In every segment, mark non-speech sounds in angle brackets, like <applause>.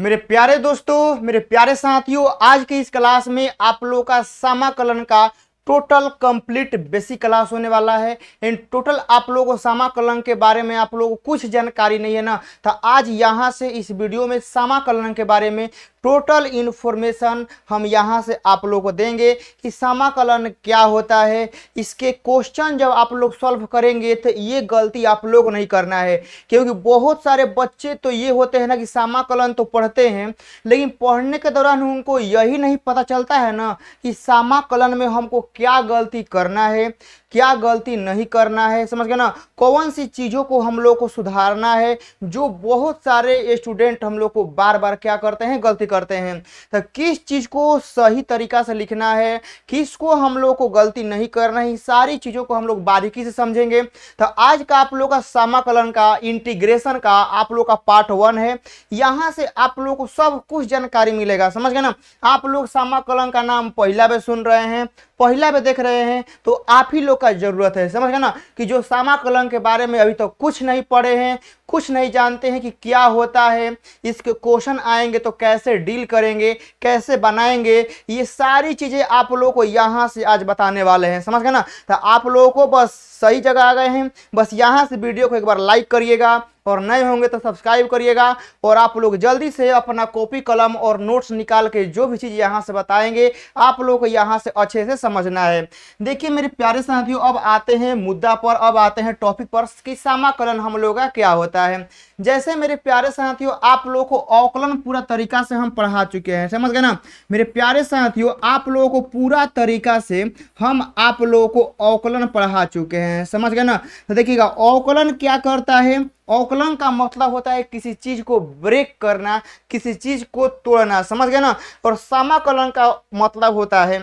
मेरे प्यारे दोस्तों मेरे प्यारे साथियों आज की इस क्लास में आप लोगों का समाकलन का टोटल कंप्लीट बेसिक क्लास होने वाला है एंड टोटल आप लोगों को समाकलन के बारे में आप लोगों को कुछ जानकारी नहीं है ना तो आज यहां से इस वीडियो में समाकलन के बारे में टोटल इन्फॉर्मेशन हम यहाँ से आप लोग को देंगे कि समाकलन क्या होता है इसके क्वेश्चन जब आप लोग सॉल्व करेंगे तो ये गलती आप लोग नहीं करना है क्योंकि बहुत सारे बच्चे तो ये होते हैं ना कि समाकलन तो पढ़ते हैं लेकिन पढ़ने के दौरान उनको यही नहीं पता चलता है ना कि समाकलन में हमको क्या गलती करना है क्या गलती नहीं करना है समझ गए ना कौन सी चीज़ों को हम लोग को सुधारना है जो बहुत सारे स्टूडेंट हम लोग को बार बार क्या करते हैं गलती करते हैं तो किस चीज़ को सही तरीका से लिखना है किसको हम लोग को गलती नहीं करना है सारी चीज़ों को हम लोग बारीकी से समझेंगे तो आज का आप लोग का समाकलन का इंटीग्रेशन का आप लोग का पार्ट वन है यहाँ से आप लोग को सब कुछ जानकारी मिलेगा समझ गए ना आप लोग समाकलन का नाम पहला भी सुन रहे हैं पहला में देख रहे हैं तो आप ही लोग का ज़रूरत है समझ गए ना कि जो सामा कलम के बारे में अभी तो कुछ नहीं पढ़े हैं कुछ नहीं जानते हैं कि क्या होता है इसके क्वेश्चन आएंगे तो कैसे डील करेंगे कैसे बनाएंगे ये सारी चीज़ें आप लोगों को यहाँ से आज बताने वाले हैं समझ गए ना तो आप लोगों को बस सही जगह आ गए हैं बस यहाँ से वीडियो को एक बार लाइक करिएगा और नए होंगे तो सब्सक्राइब करिएगा और आप लोग जल्दी से अपना कॉपी कलम और नोट्स निकाल के जो भी चीज़ यहाँ से बताएंगे आप लोग यहाँ से अच्छे से समझना है देखिए मेरे प्यारे साथियों अब आते हैं मुद्दा पर अब आते हैं टॉपिक पर कि समाकलन हम लोग का क्या होता है जैसे मेरे प्यारे साथियों आप लोग को अवकलन पूरा तरीका से हम पढ़ा चुके हैं समझ गए ना मेरे प्यारे साथियों आप लोगों को पूरा तरीका से हम आप लोगों को अवकलन पढ़ा चुके हैं समझ गए ना तो देखिएगा अवकलन क्या करता है औकलन का मतलब होता है किसी चीज़ को ब्रेक करना किसी चीज़ को तोड़ना समझ गए ना और समाकलन का मतलब होता है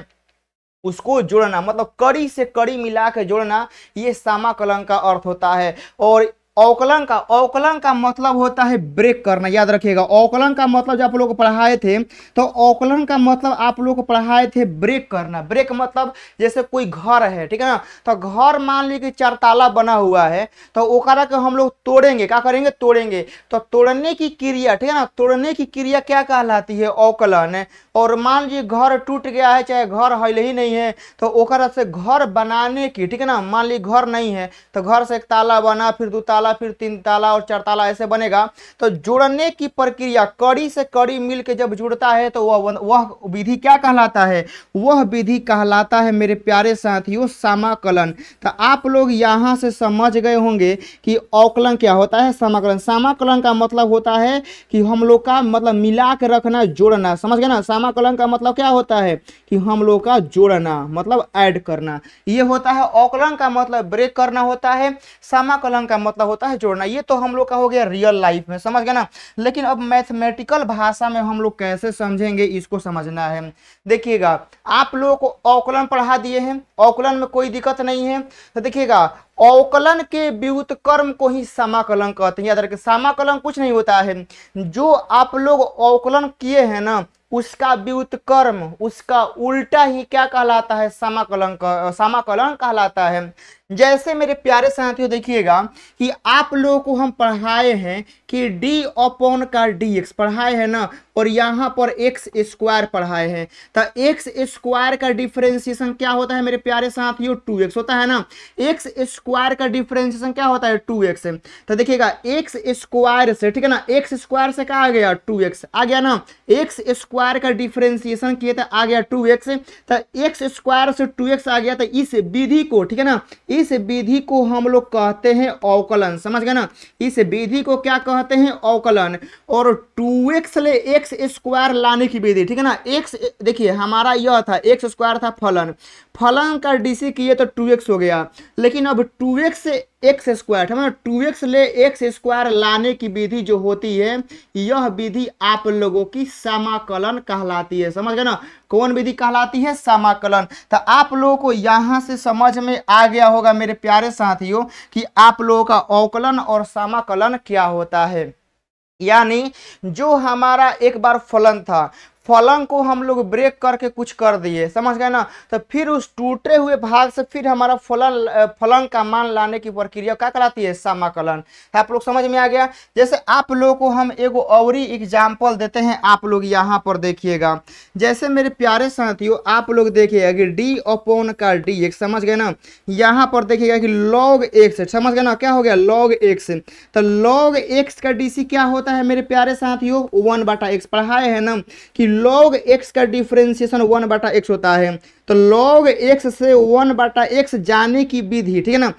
उसको जोड़ना मतलब कड़ी से कड़ी मिला के जोड़ना ये समाकलन का अर्थ होता है और अवकलन का अवकलन का मतलब होता है ब्रेक करना याद रखिएगा अवकलन का मतलब जब आप लोग पढ़ाए थे तो अवकलन का मतलब आप लोग पढ़ाए थे ब्रेक करना ब्रेक मतलब जैसे कोई घर है ठीक है ना तो घर मान लीजिए चरताला बना हुआ है तो ओकरा के हम लोग तोड़ेंगे क्या करेंगे तोड़ेंगे तो तोड़ने की क्रिया ठीक है ना तोड़ने की क्रिया क्या कहलाती है अवकलन और मान लीजिए घर टूट गया है चाहे घर हल ही नहीं है तो ओकरा से घर बनाने की ठीक है ना मान लीजिए घर नहीं है तो घर से एक ताला बना फिर दो ताला ताला फिर तीन ताला और चार ताला ऐसे बनेगा तो जुड़ने की प्रक्रिया कड़ी से कड़ी मिल के जब जुड़ता है तो वह वह विधि क्या कहलाता है वह विधि कहलाता है मेरे प्यारे साथियों समाकलन तो आप लोग यहाँ से समझ गए होंगे कि अवकलन क्या होता है समाकलन समाकलन का मतलब होता है कि हम लोग का मतलब मिला के रखना जोड़ना समझ गए ना समाकलन का मतलब क्या होता है कि हम लोग का जोड़ना मतलब ऐड करना ये होता है अवकलन का मतलब ब्रेक करना होता है समाकलन का मतलब होता होता है जोड़ना ये तो हम लोग का हो गया रियल लाइफ में समझ गए ना लेकिन अब मैथमेटिकल भाषा में हम लोग कैसे समझेंगे इसको समझना है देखिएगा आप लोगों को औकलन पढ़ा दिए हैं औकलन में कोई दिक्कत नहीं है तो देखिएगा औकलन के व्युत कर्म को ही समाकलन कहते हैं याद रखें समाकलन कुछ नहीं होता है जो आप लोग औकलन किए हैं ना उसका व्युत कर्म उसका उल्टा ही क्या कहलाता है समाकलन समाकलन कहलाता है जैसे मेरे प्यारे साथियों देखिएगा कि आप लोगों को हम पढ़ाए हैं कि डी अपॉन का डी एक्स पढ़ाए हैं ना और यहाँ पर एक्स स्क्वायर पढ़ाए हैं तो एक्स स्क्वायर का डिफ्रेंसिएशन क्या होता है मेरे प्यारे साथियों टू एक्स होता है ना एक्स स्क्वायर का डिफ्रेंसिएशन क्या होता है टू एक्स तो देखिएगा एक्स स्क्वायर से ठीक है ना एक्स स्क्वायर से क्या आ गया टू एक्स आ गया ना एक्स स्क्वायर का डिफ्रेंसिएशन किए था आ गया टू एक्स तो एक्स स्क्वायर से टू एक्स आ गया तो इस विधि को ठीक है ना इस विधि को हम लोग कहते हैं अवकलन समझ गए ना इस विधि को क्या कहते हैं अवकलन और टू एक्स ले एक्स स्क्वायर लाने की विधि ठीक है ना एक्स देखिए हमारा यह था एक्स स्क्वायर था फलन फलन का डीसी किए तो टू एक्स हो गया लेकिन अब टू एक्स एक्स स्क्वायर है मतलब टू एक्स ले एक्स स्क्वायर लाने की विधि जो होती है यह विधि आप लोगों की समाकलन कहलाती है समझ गए ना कौन विधि कहलाती है समाकलन तो आप लोगों को यहाँ से समझ में आ गया होगा मेरे प्यारे साथियों कि आप लोगों का अवकलन और समाकलन क्या होता है यानी जो हमारा एक बार फलन था फलंग को हम लोग ब्रेक करके कुछ कर दिए समझ गए ना तो फिर उस टूटे हुए भाग से फिर हमारा फलन फलंग का मान लाने की प्रक्रिया क्या कराती है समाकलन आप लोग समझ में आ गया जैसे आप लोगों को हम एक और एग्जाम्पल देते हैं आप लोग यहाँ पर देखिएगा जैसे मेरे प्यारे साथियों आप लोग देखिएगा कि डी अपोन का डी एक समझ गए ना यहाँ पर देखिएगा कि लॉग एक्स समझ गए ना क्या हो गया लॉग एक्स तो लॉग एक्स का डी क्या होता है मेरे प्यारे साथियों वन बाटा एक्स पढ़ाए है ना कि लॉग एक्स का डिफ्रेंसिएशन वन बाटा एक्स होता है तो लॉग एक्स से वन बाटा एक्स जाने की विधि ठीक है ना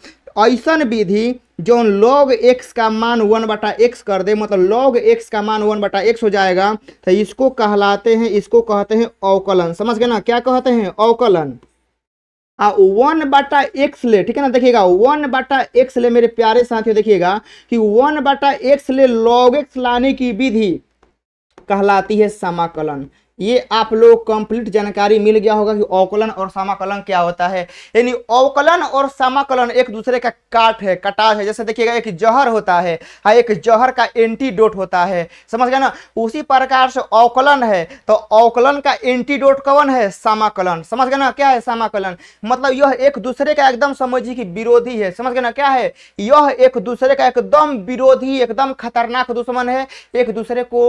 ऐसा विधि जो लॉग एक्स का मान वन बाटा एक्स कर दे मतलब लॉग एक्स का मान वन बाटा एक्स हो जाएगा तो इसको कहलाते हैं इसको कहते हैं अवकलन समझ गए ना क्या कहते हैं अवकलन आ वन बाटा एक्स ले ठीक है ना देखिएगा वन बाटा एक्स ले मेरे प्यारे साथियों देखिएगा कि वन बाटा एक्स ले लॉग एक्स लाने की विधि कहलाती है समाकलन ये आप लोग कंप्लीट जानकारी मिल गया होगा कि अवकलन और समाकलन क्या होता है यानी अवकलन और समाकलन एक दूसरे का काट है कटाव है जैसे देखिएगा एक जहर होता है हाँ एक जहर का एंटीडोट होता है समझ गए ना उसी प्रकार से अवकलन है तो अवकलन का एंटीडोट कौन है समाकलन समझ गए ना क्या है समाकलन मतलब यह एक दूसरे का एकदम समझिए कि विरोधी है समझ गए ना क्या है यह एक दूसरे का एकदम विरोधी एकदम खतरनाक दुश्मन है एक दूसरे को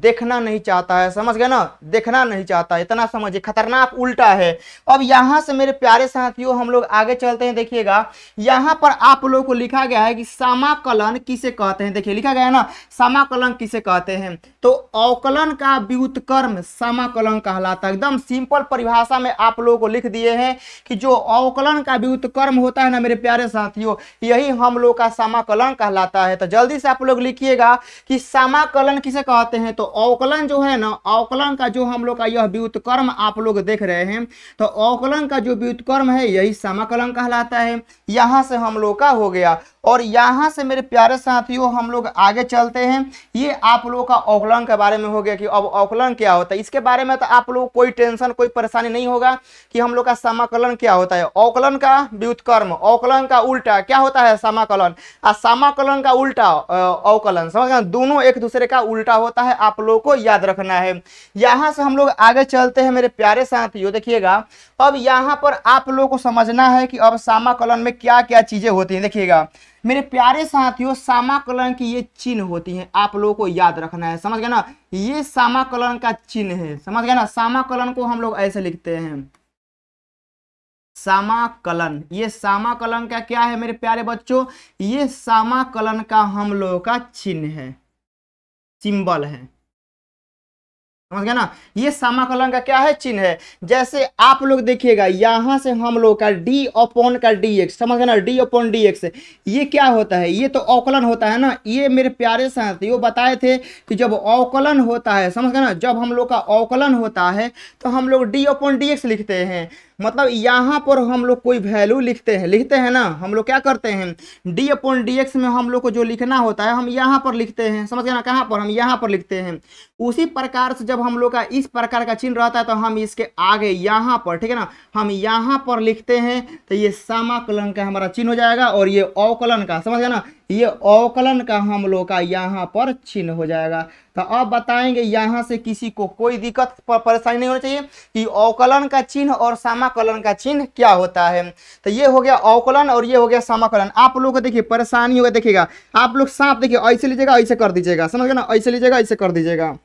देखना नहीं चाहता है समझ गए ना देखना नहीं चाहता इतना समझिए खतरनाक उल्टा है अब यहां से मेरे प्यारे साथियों हम लोग आगे चलते हैं देखिएगा यहां पर आप लोगों को लिखा गया है कि समाकलन किसे कहते हैं देखिए लिखा गया है ना समाकलन किसे कहते हैं तो अवकलन का व्युतकर्म समाकलन कहलाता है एकदम सिंपल परिभाषा में आप लोगों को लिख दिए हैं कि जो अवकलन का व्युतकर्म होता है ना मेरे प्यारे साथियों यही हम लोग का समाकलन कहलाता है तो जल्दी से आप लोग लिखिएगा कि समाकलन किसे कहते हैं तो तो अवकलन जो है ना अवकलन का जो हम लोग का यह व्युतकर्म आप लोग देख रहे हैं तो अवकलन का जो व्युतकर्म है यही समाकलन कहलाता है यहाँ से हम लोग का हो गया और यहाँ से मेरे प्यारे साथियों हम लोग आगे चलते हैं ये आप लोगों का अवकलन के बारे में हो गया कि अब अवकलन क्या होता है इसके बारे में तो आप लोग कोई टेंशन कोई परेशानी नहीं होगा कि हम लोग का समाकलन क्या होता है अवकलन का व्युतकर्म अवकलन का उल्टा क्या होता है समाकलन आ समाकलन का उल्टा अवकलन समझ गए दोनों एक दूसरे का उल्टा होता है आप लोगों को याद रखना है यहां से हम लोग आगे चलते हैं मेरे प्यारे साथियों देखिएगा अब यहां पर आप लोगों को समझना है कि अब सामाकलन में क्या क्या चीज़ें होती हैं देखिएगा मेरे प्यारे साथियों सामाकलन की ये चिन्ह होती है आप लोगों को याद रखना है समझ गए ना ये सामाकलन का चिन्ह है समझ गए ना सामाकलन को हम लोग ऐसे लिखते हैं सामाकलन ये सामाकलन का क्या है मेरे प्यारे बच्चों ये सामाकलन का हम लोगों का चिन्ह है सिंबल है समझ गया ना ये समाकलन का क्या है चिन्ह है जैसे आप लोग देखिएगा यहाँ से हम लोग का d अपॉन का dx समझ गया ना d अपॉन एक्स ये क्या होता है ये तो अवकलन होता है ना ये मेरे प्यारे साथियों बताए थे कि जब अवकलन होता है समझ गया ना जब हम लोग का अवकलन होता है तो हम लोग d अपॉन एक्स लिखते हैं मतलब यहाँ पर हम लोग कोई वैल्यू लिखते हैं लिखते हैं ना हम लोग क्या करते हैं डी अपॉन डी एक्स में हम लोग को जो लिखना होता है हम यहाँ पर लिखते हैं समझ गए ना कहाँ पर हम यहाँ पर लिखते हैं उसी प्रकार से जब जब हम लोग का इस प्रकार का चिन्ह रहता है तो हम इसके आगे यहाँ पर ठीक है ना हम यहाँ पर लिखते हैं तो ये समाकलन का हमारा चिन्ह हो जाएगा और ये अवकलन का समझ गए ना ये अवकलन का हम लोग का यहाँ पर चिन्ह हो जाएगा तो अब बताएंगे यहाँ से किसी को कोई दिक्कत परेशानी नहीं होनी चाहिए कि अवकलन का चिन्ह और समाकलन का चिन्ह क्या होता है तो ये हो गया अवकलन और ये हो गया समाकलन आप लोग को देखिए परेशानी होगा देखिएगा आप लोग सांप देखिए ऐसे लीजिएगा ऐसे कर दीजिएगा समझ गए ना ऐसे लीजिएगा ऐसे कर दीजिएगा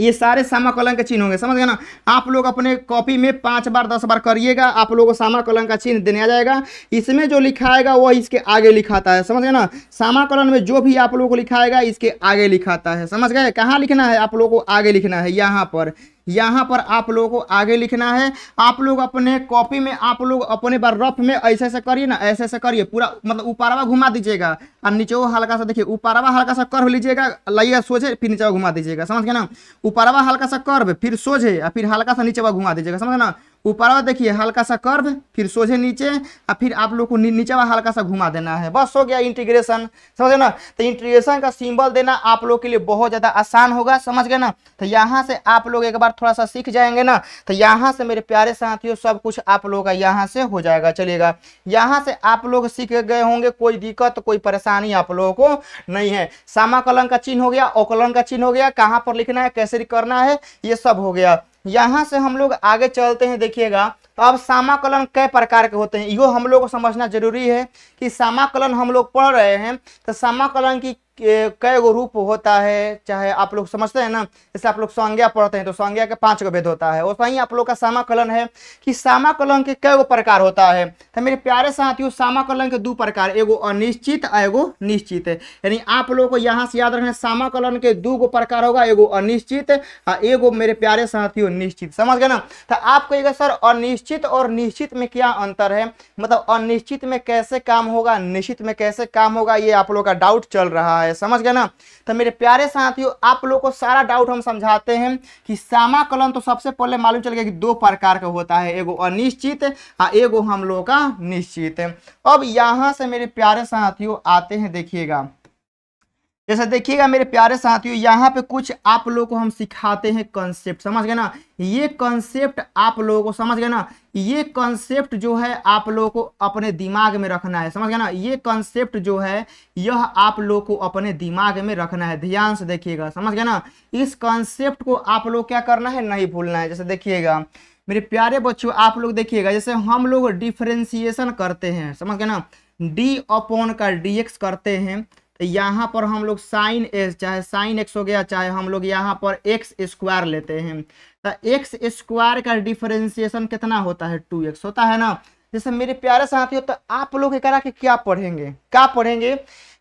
ये सारे कलंक के चिन्ह होंगे समझ गए ना आप लोग अपने कॉपी में पाँच बार दस बार करिएगा आप लोगों को कलंक का चिन्ह देने आ जाएगा इसमें जो लिखाएगा वो इसके आगे लिखाता है समझ गए ना कलन में जो भी आप लोगों को लिखाएगा इसके आगे लिखाता है समझ गए कहाँ लिखना है आप लोगों को आगे लिखना है यहाँ पर यहाँ पर आप लोगों को आगे लिखना है आप लोग अपने कॉपी में आप लोग अपने बार रफ में ऐसे ऐसे करिए ना ऐसे ऐसे करिए पूरा मतलब ऊपरवा घुमा दीजिएगा और नीचे हल्का सा देखिए ऊपरवा हल्का सा कर्व लीजिएगा लाइए सोझे फिर नीचे घुमा दीजिएगा समझ गए ना ऊपरवा हल्का सा कर फिर सोझे फिर हल्का सा नीचे घुमा दीजिएगा समझ ना ऊपर और देखिए हल्का सा कर्व फिर सोझे नीचे और फिर आप लोग को नीचे वाला हल्का सा घुमा देना है बस हो गया इंटीग्रेशन समझ गए ना तो इंटीग्रेशन का सिंबल देना आप लोग के लिए बहुत ज़्यादा आसान होगा समझ गए ना तो यहाँ से आप लोग एक बार थोड़ा सा सीख जाएंगे ना तो यहाँ से मेरे प्यारे साथियों सब कुछ आप लोगों का यहाँ से हो जाएगा चलेगा यहाँ से आप लोग सीख गए होंगे कोई दिक्कत कोई परेशानी आप लोगों को नहीं है सामाकलन का चिन्ह हो गया अवकलन का चिन्ह हो गया कहाँ पर लिखना है कैसे करना है ये सब हो गया यहाँ से हम लोग आगे चलते हैं देखिएगा तो अब सामाकलन कई प्रकार के होते हैं यो हम लोग को समझना जरूरी है कि सामाकलन हम लोग पढ़ रहे हैं तो सामाकलन की कई गो रूप होता है चाहे आप लोग समझते हैं ना जैसे आप लोग संज्ञा पढ़ते हैं तो संज्ञा के पांच गो भेद होता है वैसा ही आप लोग का सामाकलन है कि सामाकलन के कई गो प्रकार होता है तो मेरे प्यारे साथियों सामाकलन के दो प्रकार एगो अनिश्चित और एगो निश्चित यानी आप लोग को यहाँ से याद रखना सामाकलन के दो गो प्रकार होगा एगो अनिश्चित और एगो मेरे प्यारे साथियों निश्चित समझ गए ना तो आप कहिएगा सर अनिश्चित निश्चित और निश्चित में क्या अंतर है मतलब अनिश्चित में कैसे काम होगा निश्चित में कैसे काम होगा ये आप लोग का डाउट चल रहा है समझ गए ना तो मेरे प्यारे साथियों आप लोग को सारा डाउट हम समझाते हैं कि सामाकलन तो सबसे पहले मालूम चल गया कि दो प्रकार का होता है एगो अनिश्चित और एगो हम लोग का निश्चित अब यहाँ से मेरे प्यारे साथियों आते हैं देखिएगा जैसे देखिएगा मेरे प्यारे साथियों यहाँ पे कुछ आप लोगों को हम सिखाते हैं कंसेप्ट समझ गए ना ये कंसेप्ट आप लोगों को समझ गए ना ये कंसेप्ट जो है आप लोगों को अपने दिमाग में रखना है समझ गए ना ये कंसेप्ट जो है यह आप लोग को अपने दिमाग में रखना है ध्यान से देखिएगा समझ गए ना इस कंसेप्ट को आप लोग क्या करना है नहीं भूलना है जैसे देखिएगा मेरे प्यारे बच्चों आप लोग देखिएगा जैसे हम लोग डिफ्रेंसिएशन करते हैं समझ गए ना डी अपोन का डी करते हैं तो यहाँ पर हम लोग साइन एस चाहे साइन एक्स हो गया चाहे हम लोग यहाँ पर एक्स स्क्वायर लेते हैं तो एक्स स्क्वायर का डिफरेंशिएशन कितना होता है टू एक्स होता है ना जैसे मेरे प्यारे साथियों तो आप लोग ये करा के क्या पढ़ेंगे क्या पढ़ेंगे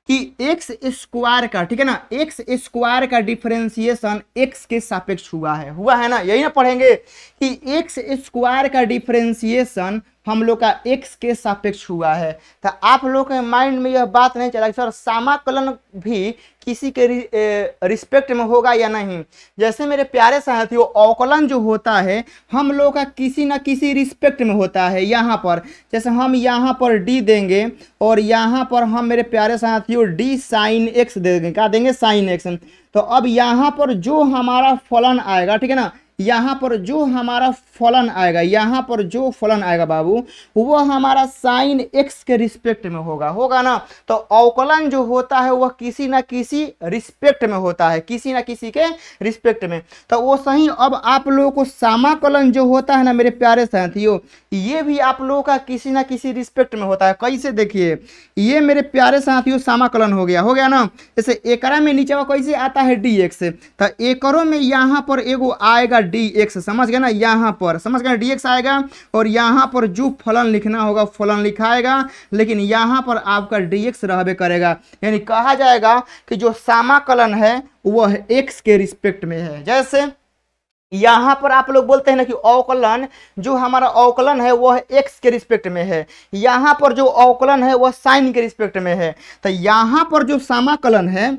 कि एक्स स्क्वायर का ठीक है ना एक्स स्क्वायर का डिफरेंशिएशन एक्स के सापेक्ष हुआ है हुआ है ना यही ना पढ़ेंगे कि एक्स स्क्वायर का डिफरेंशिएशन हम लोग का एक्स के सापेक्ष हुआ है तो आप लोग के माइंड में यह बात नहीं चला सर सामाकलन भी किसी के रिस्पेक्ट में होगा या नहीं जैसे मेरे प्यारे साथियों अवकलन जो होता है हम लोग का किसी ना किसी रिस्पेक्ट में होता है यहाँ पर जैसे हम यहाँ पर डी देंगे और यहाँ पर हम मेरे प्यारे साथियों डी साइन एक्स देंगे क्या देंगे साइन एक्स तो अब यहाँ पर जो हमारा फलन आएगा ठीक है ना यहाँ पर जो हमारा फलन आएगा यहाँ पर जो फलन आएगा बाबू वो हमारा साइन एक्स के रिस्पेक्ट में होगा होगा ना तो अवकलन जो होता है वह किसी ना किसी रिस्पेक्ट में होता है किसी ना किसी के रिस्पेक्ट में तो वो सही अब आप लोगों को सामाकलन जो होता है ना मेरे प्यारे साथियों ये भी आप लोगों का किसी ना किसी रिस्पेक्ट में होता है कैसे देखिए ये मेरे प्यारे साथियों सामाकलन हो गया हो गया ना जैसे एकरा में नीचे कैसे आता है डी एक्स तो एकरों में यहाँ पर एगो आएगा डी एक्स समझ गए ना यहाँ पर समझ गए डी एक्स आएगा और यहाँ पर जो फलन लिखना होगा फलन लिखाएगा लेकिन यहाँ पर आपका डी एक्स रहबे करेगा यानी कहा जाएगा कि जो सामाकलन है वह एक्स के रिस्पेक्ट में है जैसे यहाँ पर आप लोग बोलते हैं ना कि अवकलन जो हमारा अवकलन है वह एक्स के रिस्पेक्ट में है यहाँ पर जो अवकलन है वह साइन के रिस्पेक्ट में है तो यहाँ पर जो समाकलन है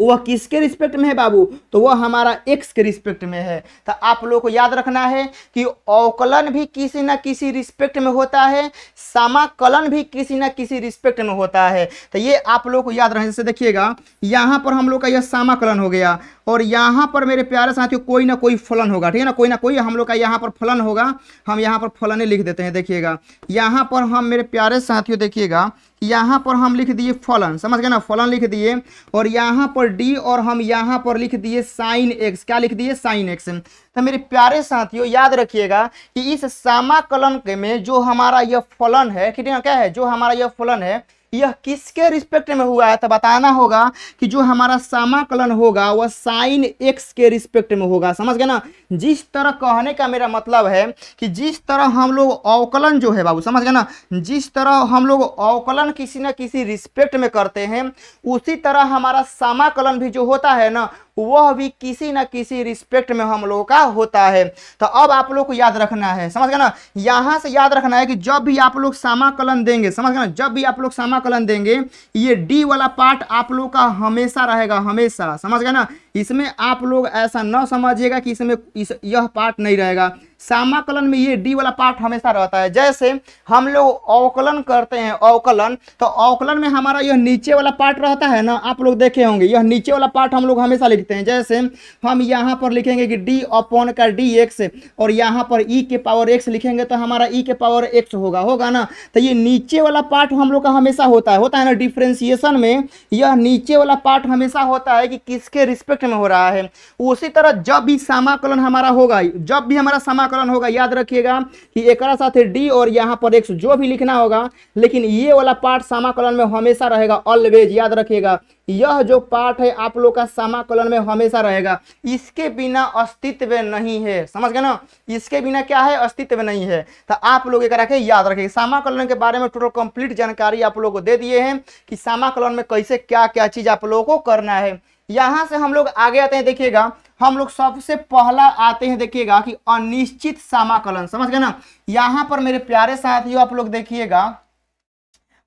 वह किसके रिस्पेक्ट में है बाबू तो वह हमारा एक्स के रिस्पेक्ट में है तो आप लोगों को याद रखना है कि अवकलन भी किसी न किसी रिस्पेक्ट में होता है समाकलन भी किसी न किसी रिस्पेक्ट में होता है तो ये आप लोगों को याद रहे जैसे देखिएगा यहाँ पर हम लोग का यह समाकलन हो गया और यहाँ पर मेरे प्यारे साथियों कोई ना कोई फलन होगा ठीक है ना कोई ना कोई हम लोग का यहाँ पर फलन होगा हम यहाँ पर फलने लिख देते हैं देखिएगा यहाँ पर हम मेरे प्यारे साथियों देखिएगा यहाँ पर हम लिख दिए फलन समझ गए ना फलन लिख दिए और यहाँ पर डी और हम यहाँ पर लिख दिए साइन एक्स क्या लिख दिए साइन एक्स तो मेरे प्यारे साथियों याद रखिएगा कि इस सामाकलन के में जो हमारा यह फलन है ठीक है क्या है जो हमारा यह फलन है यह किसके रिस्पेक्ट में हुआ है तो बताना होगा कि जो हमारा समाकलन होगा वह साइन एक्स के रिस्पेक्ट में होगा समझ गए ना जिस तरह कहने का मेरा मतलब है कि जिस तरह हम लोग अवकलन जो है बाबू समझ गए ना जिस तरह हम लोग अवकलन किसी न किसी रिस्पेक्ट में करते हैं उसी तरह हमारा समाकलन भी जो होता है ना वह भी किसी ना किसी रिस्पेक्ट में हम लोगों का होता है तो अब आप लोग को याद रखना है समझ गए ना यहाँ से याद रखना है कि जब भी आप लोग समाकलन देंगे समझ गए ना जब भी आप लोग समाकलन देंगे ये डी वाला पार्ट आप लोग का हमेशा रहेगा हमेशा समझ गए ना इसमें आप लोग ऐसा न समझिएगा कि इसमें इस यह पार्ट नहीं रहेगा सामाकलन में ये डी वाला पार्ट हमेशा रहता है जैसे हम लोग अवकलन करते हैं अवकलन तो अवकलन में हमारा यह नीचे वाला पार्ट रहता है ना आप लोग देखे होंगे यह नीचे वाला पार्ट हम लोग हमेशा लिखते हैं जैसे हम यहाँ पर लिखेंगे कि डी अपॉन का डी एक्स और यहाँ पर ई e के पावर एक्स लिखेंगे तो हमारा ई e के पावर एक्स होगा होगा ना तो ये नीचे वाला पार्ट हम लोग का हमेशा होता है होता है ना डिफ्रेंसिएशन में यह नीचे वाला पार्ट हमेशा होता है कि किसके रिस्पेक्ट में हो रहा है उसी तरह जब भी समाकलन हमारा होगा जब भी हमारा समाकलन प्रकरण होगा याद रखिएगा कि एक साथ डी और यहाँ पर एक जो भी लिखना होगा लेकिन ये वाला पार्ट समाकलन में हमेशा रहेगा ऑलवेज याद रखिएगा यह जो पार्ट है आप लोग का समाकलन में हमेशा रहेगा इसके बिना अस्तित्व नहीं है समझ गए ना इसके बिना क्या है अस्तित्व नहीं है तो आप लोग एक रखे याद रखें समाकलन के बारे में टोटल कंप्लीट जानकारी आप लोगों को दे दिए हैं कि समाकलन में कैसे क्या क्या चीज़ आप लोगों को करना है यहाँ से हम लोग आगे आते हैं देखिएगा हम लोग सबसे पहला आते हैं देखिएगा कि अनिश्चित समाकलन समझ गए ना यहाँ पर मेरे प्यारे साथियों आप लोग देखिएगा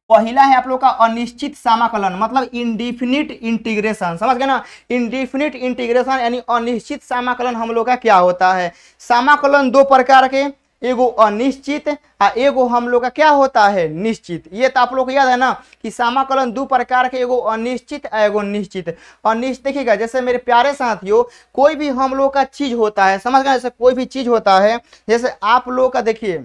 पहला है आप लोग का अनिश्चित समाकलन मतलब इंडिफिनिट इंटीग्रेशन समझ गए ना इंडिफिनिट इंटीग्रेशन यानी अनिश्चित समाकलन हम लोग का क्या होता है समाकलन दो प्रकार के एगो अनिश्चित आ एगो हम लोग का क्या होता है निश्चित ये तो आप लोग को याद है ना कि समाकलन दो प्रकार के एगो अनिश्चित एगो निश्चित अनिश्चित देखिएगा जैसे मेरे प्यारे साथियों कोई भी हम लोग का चीज होता है समझ गए जैसे कोई भी चीज होता है जैसे आप लोग का देखिए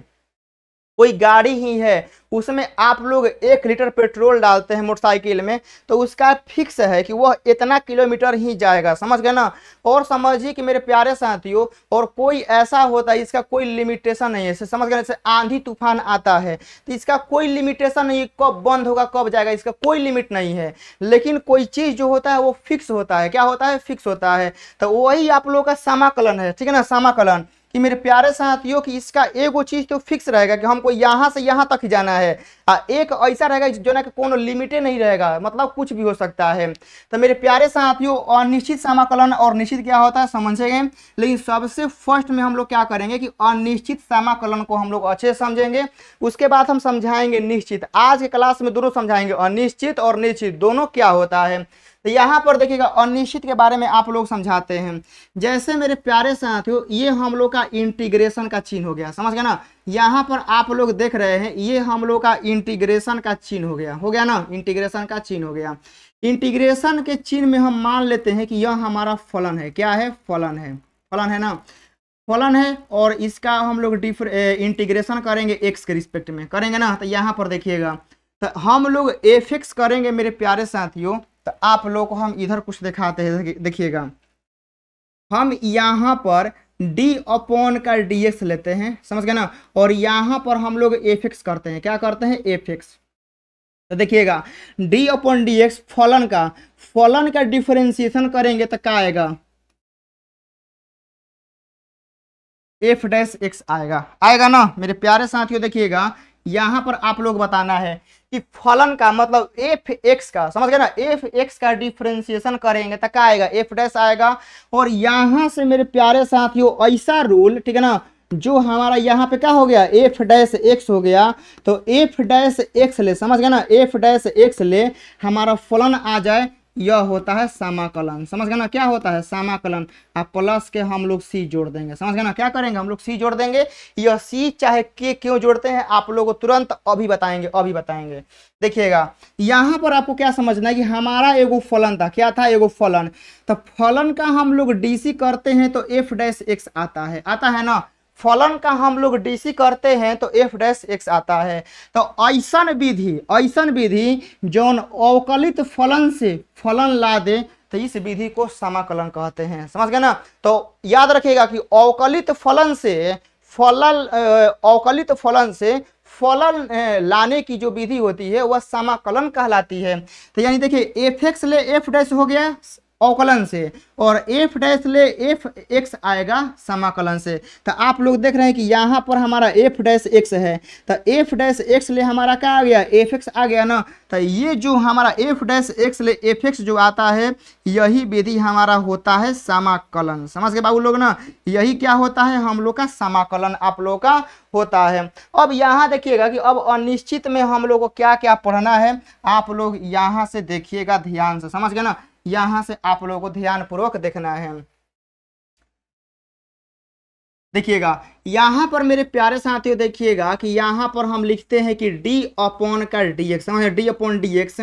कोई गाड़ी ही है उसमें आप लोग एक लीटर पेट्रोल डालते हैं मोटरसाइकिल में तो उसका फिक्स है कि वह इतना किलोमीटर ही जाएगा समझ गए ना और समझिए कि मेरे प्यारे साथियों और कोई ऐसा होता है इसका कोई लिमिटेशन नहीं है समझ गए जैसे आंधी तूफान आता है तो इसका कोई लिमिटेशन नहीं है कब बंद होगा कब जाएगा इसका कोई लिमिट नहीं है लेकिन कोई चीज़ जो होता है वो फिक्स होता है क्या होता है फिक्स होता है तो वही आप लोगों का समाकलन है ठीक है ना समाकलन कि मेरे प्यारे साथियों कि इसका एगो चीज़ तो फिक्स रहेगा कि हमको यहाँ से यहाँ तक जाना है आ एक ऐसा रहेगा जो ना कि कोनो लिमिटे नहीं रहेगा मतलब कुछ भी हो सकता है तो मेरे प्यारे साथियों अनिश्चित समाकलन और निश्चित क्या होता है समझेंगे लेकिन सबसे फर्स्ट में हम लोग क्या करेंगे कि अनिश्चित समाकलन को हम लोग अच्छे समझेंगे उसके बाद हम समझाएंगे निश्चित आज के क्लास में दोनों समझाएंगे अनिश्चित और निश्चित दोनों क्या होता है तो यहाँ पर देखिएगा अनिश्चित के बारे में आप लोग समझाते हैं जैसे मेरे प्यारे साथियों ये हम लोग का इंटीग्रेशन का चिन्ह हो गया समझ गया ना यहाँ पर आप लोग देख रहे हैं ये हम लोग का इंटीग्रेशन का चिन्ह हो गया हो गया ना इंटीग्रेशन का चिन्ह हो गया इंटीग्रेशन के चिन्ह में हम मान लेते हैं कि यह हमारा फलन है क्या है फलन है फलन है ना फलन है और इसका हम लोग डिफर इंटीग्रेशन करेंगे एक्स के रिस्पेक्ट में करेंगे ना तो यहाँ पर देखिएगा तो हम लोग एफ एक्स करेंगे मेरे प्यारे साथियों तो आप लोग को हम इधर कुछ दिखाते हैं देखिएगा हम यहाँ पर डी अपॉन का dx लेते हैं समझ गए ना और यहाँ पर हम लोग एफ एक्स करते हैं क्या करते हैं एफ एक्स तो देखिएगा डी अपॉन dx फलन का फलन का डिफ्रेंसिएशन करेंगे तो क्या आएगा एफ डैश एक्स आएगा आएगा ना मेरे प्यारे साथियों देखिएगा यहाँ पर आप लोग बताना है कि फलन का मतलब एफ एक्स का समझ गए ना एफ एक्स का डिफ्रेंसिएशन करेंगे तो क्या आएगा एफ डैश आएगा और यहाँ से मेरे प्यारे साथियों ऐसा रूल ठीक है ना जो हमारा यहाँ पे क्या हो गया एफ डैश एक्स हो गया तो एफ डैश एक्स ले समझ गए ना एफ डैश एक्स ले हमारा फलन आ जाए यह होता है समाकलन समझ गए ना क्या होता है समाकलन आप प्लस के हम लोग सी जोड़ देंगे समझ गए ना क्या करेंगे हम लोग सी जोड़ देंगे यह सी चाहे के क्यों जोड़ते हैं आप लोगों तुरंत अभी बताएंगे अभी बताएंगे देखिएगा यहाँ पर आपको क्या समझना है कि हमारा एगो फलन था क्या था एगो फलन तो फलन का हम लोग डीसी करते हैं तो एफ डैश एक्स आता है आता है ना फलन का हम लोग डीसी करते हैं तो एफ डैश एक्स आता है तो ऐसन विधि ऐसन विधि जौन अवकलित फलन से फलन ला दे तो इस विधि को समाकलन कहते हैं समझ गए ना तो याद रखिएगा कि अवकलित फलन से फलन अवकलित फलन से फलन लाने की जो विधि होती है वह समाकलन कहलाती है तो यानी देखिए एफ एक्स ले एफ डैश हो गया अवकलन से और एफ डैश ले एफ एक्स आएगा समाकलन से तो आप लोग देख रहे हैं कि यहाँ पर हमारा एफ डैश एक्स है तो एफ डैश एक्स ले हमारा क्या आ गया एफ एक्स आ गया ना तो ये जो हमारा एफ डैश एक्स ले एफ एक्स जो आता है यही विधि हमारा होता है समाकलन समझ गए बाबू लोग ना यही क्या होता है हम लोग का समाकलन आप लोग का होता है अब यहाँ देखिएगा कि अब अनिश्चित में हम लोग को क्या क्या पढ़ना है आप लोग यहाँ से देखिएगा ध्यान से समझ गए ना यहां से आप लोगों को ध्यानपूर्वक देखना है देखिएगा यहां पर मेरे प्यारे साथियों देखिएगा कि यहां पर हम लिखते हैं कि डी अपॉन का डी एक्स समझ डी अपॉन डी एक्स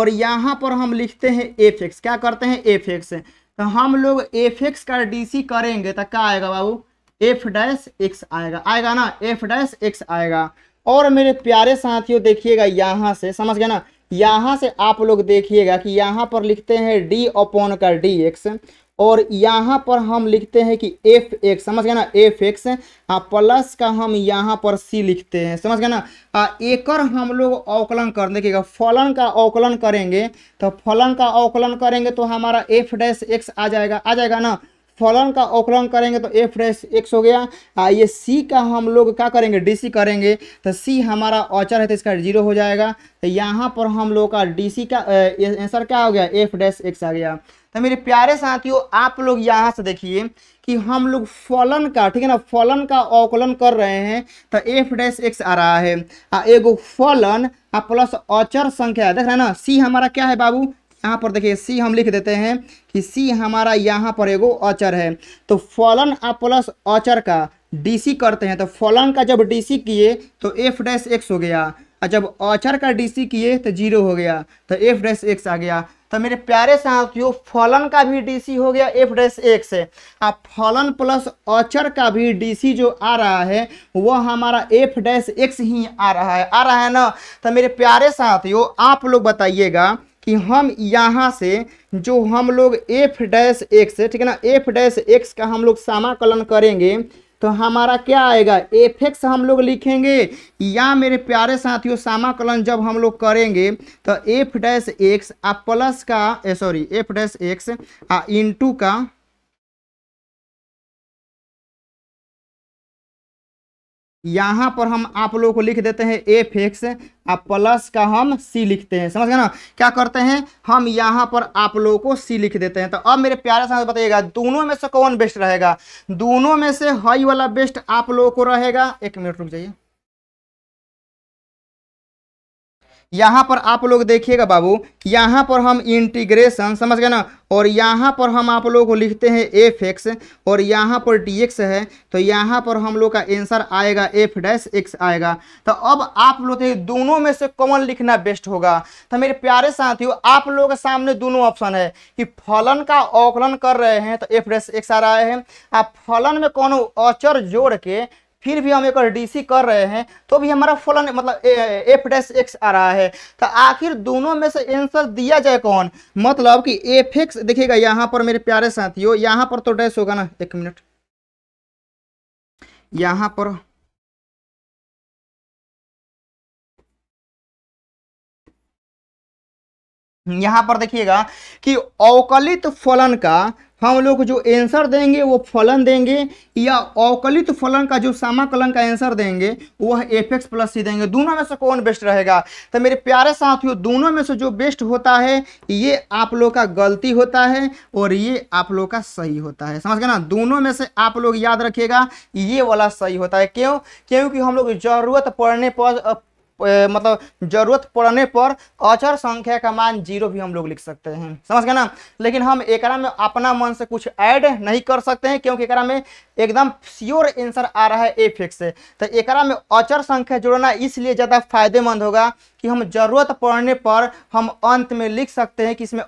और यहां पर हम लिखते हैं एफ एक्स क्या करते हैं एफ एक्स तो हम लोग एफ एक्स का डी सी करेंगे तो क्या आएगा बाबू एफ डैश एक्स आएगा आएगा ना एफ डैश एक्स आएगा और मेरे प्यारे साथियों देखिएगा यहां से समझ गए ना यहाँ से आप लोग देखिएगा कि यहाँ पर लिखते हैं डी ओपोन का डी एक्स और यहाँ पर हम लिखते हैं कि एफ एक्स समझ गए ना एफ एक्स हाँ प्लस का हम यहाँ पर सी लिखते हैं समझ गए ना आ, हाँ, एकर हम लोग अवकलन कर देखिएगा फलन का अवकलन करेंगे तो फलन का अवकलन करेंगे तो हमारा एफ डैश एक्स आ जाएगा आ जाएगा ना फलन का अवकलन करेंगे तो ए फ्रेश एक्स हो गया आ, ये सी का हम लोग क्या करेंगे डी सी करेंगे तो सी हमारा अचर है तो इसका जीरो हो जाएगा तो यहाँ पर हम लोग का डी सी का आंसर क्या हो गया एफ डैश एक्स आ गया तो मेरे प्यारे साथियों आप लोग यहाँ से देखिए कि हम लोग फलन का ठीक है ना फलन का अवकलन कर रहे हैं तो एफ डैश एक्स आ रहा है आ एगो फलन आ प्लस अचर संख्या देख रहे हैं ना सी हमारा क्या है बाबू यहाँ पर देखिए सी हम लिख देते हैं कि सी हमारा यहाँ पर एगो अचर है तो फलन आ प्लस अचर का डीसी करते हैं तो फलन का जब डीसी किए तो एफ डैश एक्स हो गया और जब अचर का डीसी किए तो जीरो हो गया तो एफ डैश एक्स आ गया तो मेरे प्यारे साथियों फलन का भी डीसी हो गया एफ डैश एक्स अब फलन प्लस अचर का भी डीसी जो आ रहा है वह हमारा एफ डैश एक्स ही आ रहा है आ रहा है ना तो मेरे प्यारे साथियों आप लोग बताइएगा कि हम यहाँ से जो हम लोग एफ डैश एक्स ठीक है ना एफ डैश एक्स का हम लोग समाकलन करेंगे तो हमारा क्या आएगा एफ एक्स हम लोग लिखेंगे या मेरे प्यारे साथियों सामाकलन जब हम लोग करेंगे तो एफ डैश एक्स आ प्लस का सॉरी एफ डैश एक्स आ इंटू का यहाँ पर हम आप लोगों को लिख देते हैं एफ एक्स और प्लस का हम सी लिखते हैं समझ गए ना क्या करते हैं हम यहाँ पर आप लोगों को सी लिख देते हैं तो अब मेरे प्यारे साथ बताइएगा दोनों में से कौन बेस्ट रहेगा दोनों में से हई वाला बेस्ट आप लोगों को रहेगा एक मिनट रुक जाइए यहाँ पर आप लोग देखिएगा बाबू यहाँ पर हम इंटीग्रेशन समझ गए ना और यहाँ पर हम आप लोग को लिखते हैं एफ एक्स और यहाँ पर डी एक्स है तो यहाँ पर हम लोग का आंसर आएगा एफ डैश एक्स आएगा तो अब आप लोग तो दोनों में से कॉमन लिखना बेस्ट होगा तो मेरे प्यारे साथियों आप लोगों के सामने दोनों ऑप्शन है कि फलन का अवकलन कर रहे हैं तो एफ डैश एक्स आ रहा है आप फलन में कोनो अचर जोड़ के फिर भी हम एक डी कर रहे हैं तो भी हमारा फलन मतलब एफ डैश एक्स आ रहा है तो आखिर दोनों में से आंसर दिया जाए कौन मतलब कि एफ एक्स देखिएगा यहाँ पर मेरे प्यारे साथियों यहाँ पर तो डैश होगा ना एक मिनट यहाँ पर यहाँ पर देखिएगा कि अवकलित फलन का हम लोग जो आंसर देंगे वो फलन देंगे या अवकलित फलन का जो समाकलन का आंसर देंगे वह एफ एक्स प्लस सी देंगे दोनों में से कौन बेस्ट रहेगा तो मेरे प्यारे साथियों दोनों में से जो बेस्ट होता है ये आप लोग का गलती होता है और ये आप लोग का सही होता है समझ गए ना दोनों में से आप लोग याद रखिएगा ये वाला सही होता है क्यों क्योंकि हम लोग ज़रूरत पड़ने पर मतलब जरूरत पड़ने पर अचर संख्या का मान जीरो भी हम लोग लिख सकते हैं समझ गए ना लेकिन हम एक में अपना मन से कुछ ऐड नहीं कर सकते हैं क्योंकि एक में एकदम श्योर आंसर आ रहा है ए फिक्स से तो एक में अचर संख्या जोड़ना इसलिए ज़्यादा फायदेमंद होगा कि हम ज़रूरत पड़ने पर हम अंत में लिख सकते हैं कि इसमें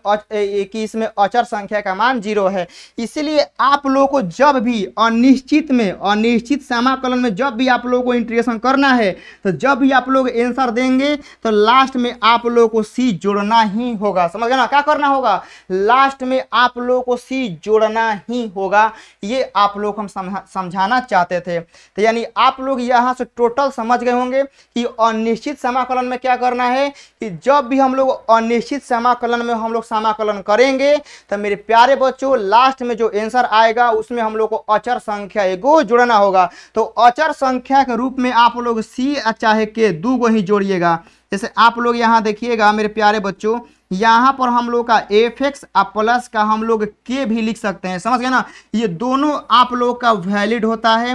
कि इसमें अचर संख्या का मान जीरो है इसीलिए आप लोगों को जब भी अनिश्चित में अनिश्चित समाकलन में जब भी आप लोगों को इंट्रेशन करना है तो जब भी आप लोग एंसर देंगे तो लास्ट में आप लोगों को सी जोड़ना ही होगा समझ गए ना क्या करना होगा लास्ट में आप लोगों को सी जोड़ना ही होगा ये आप लोग हम समझाना चाहते थे तो यानी आप लोग यहाँ से टोटल समझ गए होंगे कि अनिश्चित समाकलन में क्या करना है कि जब भी हम लोग अनिश्चित समाकलन में हम लोग समाकलन करेंगे तो मेरे प्यारे बच्चों लास्ट में जो आंसर आएगा उसमें हम लोग को अचर संख्या एगो जोड़ना होगा तो अचर संख्या के रूप में आप लोग सी चाहे अच्छा के दो को ही जोड़िएगा जैसे आप लोग यहाँ देखिएगा मेरे प्यारे बच्चों यहाँ पर हम लोग का एफ एक्स और प्लस का हम लोग के भी लिख सकते हैं समझ गए ना ये दोनों आप लोग का वैलिड होता है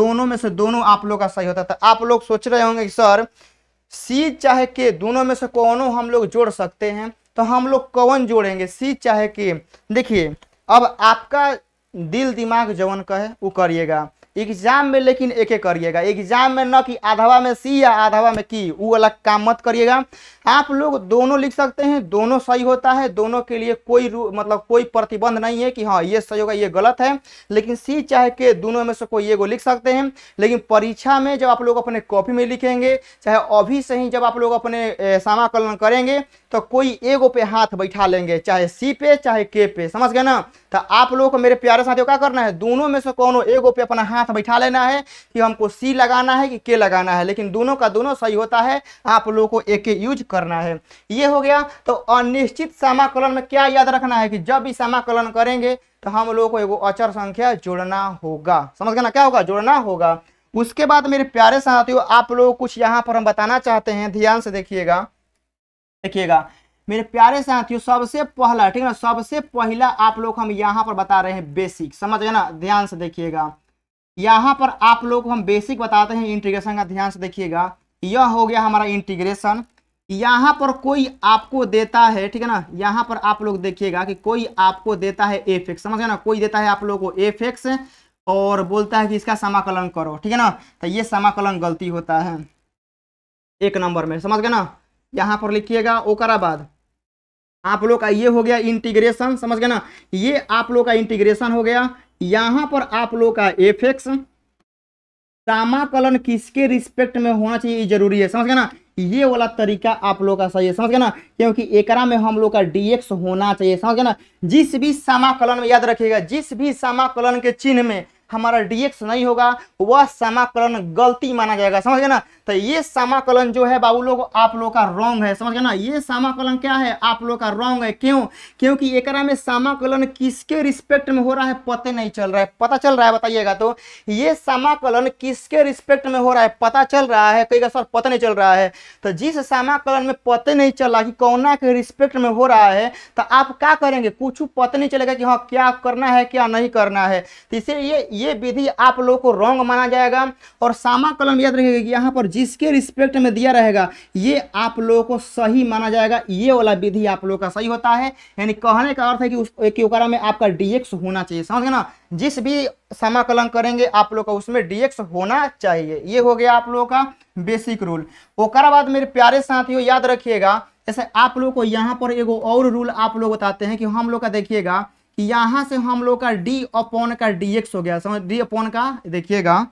दोनों में से दोनों आप लोग का सही होता है तो आप लोग सोच रहे होंगे कि सर सी चाहे के दोनों में से कौनों हम लोग जोड़ सकते हैं तो हम लोग कौन जोड़ेंगे सी चाहे के देखिए अब आपका दिल दिमाग जवन का है वो करिएगा एग्जाम में लेकिन एक एक करिएगा एग्जाम में न कि आधावा में सी या आधावा में की वो अलग काम मत करिएगा आप लोग दोनों लिख सकते हैं दोनों सही होता है दोनों के लिए कोई मतलब कोई प्रतिबंध नहीं है कि हाँ ये सही होगा ये गलत है लेकिन सी चाहे के दोनों में से कोई एगो लिख सकते हैं लेकिन परीक्षा में जब आप लोग अपने कॉपी में लिखेंगे चाहे अभी से ही जब आप लोग अपने समाकलन करेंगे तो कोई एगो पे हाथ बैठा लेंगे चाहे सी पे चाहे के पे समझ गए ना तो आप लोगों को मेरे प्यारे साथियों क्या करना है दोनों में से कौन एगो पे अपना हाथ बैठा लेना है कि हमको सी लगाना है कि के लगाना है लेकिन दोनों का दोनों सही होता है आप लोगों को एक के यूज करना है ये हो गया तो अनिश्चित समाकलन में क्या याद रखना है कि जब भी समाकलन करेंगे तो हम लोगों को एगो अचर संख्या जोड़ना होगा समझ गए ना क्या होगा जोड़ना होगा उसके बाद मेरे प्यारे साथियों आप लोग कुछ यहाँ पर हम बताना चाहते हैं ध्यान से देखिएगा देखिएगा मेरे प्यारे साथियों सबसे पहला ठीक है ना सबसे पहला आप लोग हम यहाँ पर बता रहे हैं बेसिक समझ गए ना ध्यान से देखिएगा यहाँ पर आप लोग हम बेसिक बताते हैं इंटीग्रेशन का ध्यान से देखिएगा यह हो गया हमारा इंटीग्रेशन यहाँ पर कोई आपको देता है ठीक है ना यहाँ पर आप लोग देखिएगा कि कोई आपको देता है एफ एक्स समझ गए ना कोई देता है आप लोग को एफ एक्स और बोलता है कि इसका समाकलन करो ठीक है ना तो ये समाकलन गलती होता है एक नंबर में समझ गए ना यहाँ पर लिखिएगा ओकरा बाद आप लोग का ये हो गया इंटीग्रेशन समझ गए ना ये आप लोग का इंटीग्रेशन हो गया यहाँ पर आप लोग का एफ एक्स सामाकलन किसके रिस्पेक्ट में होना चाहिए जरूरी है समझ गए ना ये वाला तरीका आप लोग का सही है समझ गए ना क्योंकि एकरा में हम लोग का dx होना चाहिए समझ गए ना जिस भी समाकलन में याद रखिएगा जिस भी समाकलन के चिन्ह में हमारा डीएक्स नहीं होगा वह समाकलन गलती माना जाएगा समझ गए ना तो ये समाकलन जो है बाबू लोग आप लोग का रॉन्ग है समझ गए ना ये समाकलन क्या है आप लोग का रॉन्ग है क्यों क्योंकि एक में समाकलन किसके रिस्पेक्ट में हो रहा है पता नहीं चल रहा है पता चल रहा है बताइएगा तो ये समाकलन किसके रिस्पेक्ट में हो रहा है पता चल रहा है कई सर पता नहीं चल रहा है तो जिस समाकलन में पता नहीं चल रहा कि कौना के रिस्पेक्ट में हो रहा है तो आप क्या करेंगे कुछ पता नहीं चलेगा कि हाँ क्या करना है क्या नहीं करना है तो ये ये विधि आप लोगों को रॉन्ग माना जाएगा और सामा कलम याद रखेगा कि यहाँ पर जिसके रिस्पेक्ट में दिया रहेगा ये आप लोगों को सही माना जाएगा ये वाला विधि आप लोगों का सही होता है यानी कहने का अर्थ है कि उस एक में आपका डी होना चाहिए समझ गए ना जिस भी समाकलन करेंगे आप लोग का उसमें डीएक्स होना चाहिए ये हो गया आप लोगों का बेसिक रूल ओकर बाद मेरे प्यारे साथियों याद रखिएगा जैसे आप लोगों को यहाँ पर एगो और रूल आप लोग बताते हैं कि हम लोग का देखिएगा यहाँ से हम लोग का डी अपॉन का डीएक्स हो गया समझ डी अपॉन का देखिएगा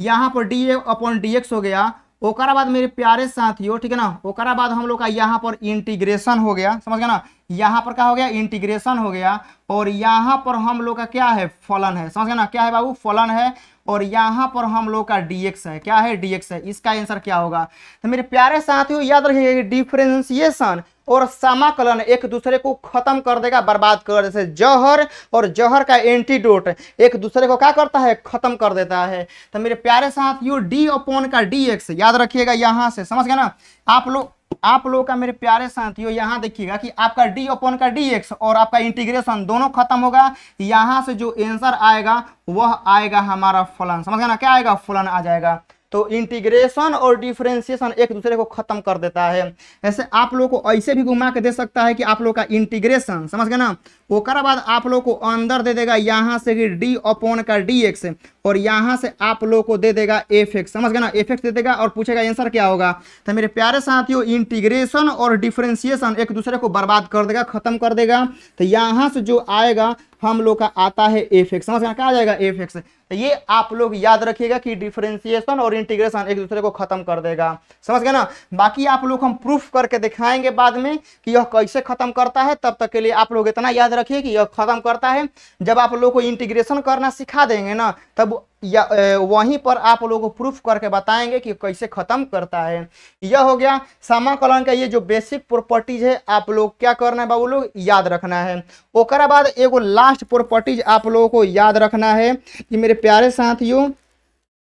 यहाँ पर डी अपॉन डीएक्स हो गया ओकरा बाद मेरे प्यारे साथियों ठीक है ना ओकरा बाद हम लोग का यहाँ पर इंटीग्रेशन हो गया समझ गया ना यहाँ पर क्या हो गया इंटीग्रेशन हो गया और यहाँ पर हम लोग का क्या है फलन है समझ गया ना क्या है बाबू फलन है और यहाँ पर हम लोग का dx है क्या है dx है इसका आंसर क्या होगा तो मेरे प्यारे साथियों याद रखिएगा कि डिफ्रेंसिएशन और समाकलन एक दूसरे को खत्म कर देगा बर्बाद कर जैसे जहर और जहर का एंटीडोट एक दूसरे को क्या करता है खत्म कर देता है तो मेरे प्यारे साथ यू डी ओपोन का डी एक्स याद रखिएगा यहाँ से समझ गए ना आप लोग आप लोगों का मेरे प्यारे साथियों यहां देखिएगा कि आपका डी अपॉन का डी एक्स और आपका इंटीग्रेशन दोनों खत्म होगा यहां से जो आंसर आएगा वह आएगा हमारा फलन समझ गया ना क्या आएगा फलन आ जाएगा तो इंटीग्रेशन और डिफ्रेंसिएशन एक दूसरे को खत्म कर देता है ऐसे आप लोग को ऐसे भी घुमा के दे सकता है कि आप लोग का इंटीग्रेशन समझ गए ना ओकर बाद आप लोग को अंदर दे देगा यहाँ से कि डी अपॉन का डी एक्स और यहाँ से आप लोग को दे देगा एफ एक्स समझ गए ना एफ एक्स दे देगा और पूछेगा आंसर क्या होगा तो मेरे प्यारे साथियों इंटीग्रेशन और डिफ्रेंसिएशन एक दूसरे को बर्बाद कर देगा खत्म कर देगा तो यहाँ से जो आएगा हम लोग का आता है एफ एक्स समझ आ जाएगा एफ एक्स तो ये आप लोग याद रखिएगा कि डिफ्रेंसिएशन और इंटीग्रेशन एक दूसरे को खत्म कर देगा समझ गए ना बाकी आप लोग हम प्रूफ करके दिखाएंगे बाद में कि यह कैसे खत्म करता है तब तक के लिए आप लोग इतना याद रखिए कि यह खत्म करता है जब आप लोग को इंटीग्रेशन करना सिखा देंगे ना तब या वहीं पर आप लोग को प्रूफ करके बताएंगे कि कैसे ख़त्म करता है यह हो गया समाकलन का ये जो बेसिक प्रॉपर्टीज है आप लोग क्या करना है बाबू लोग याद रखना है ओकरा बाद एगो लास्ट प्रॉपर्टीज आप लोगों को याद रखना है कि मेरे प्यारे साथियों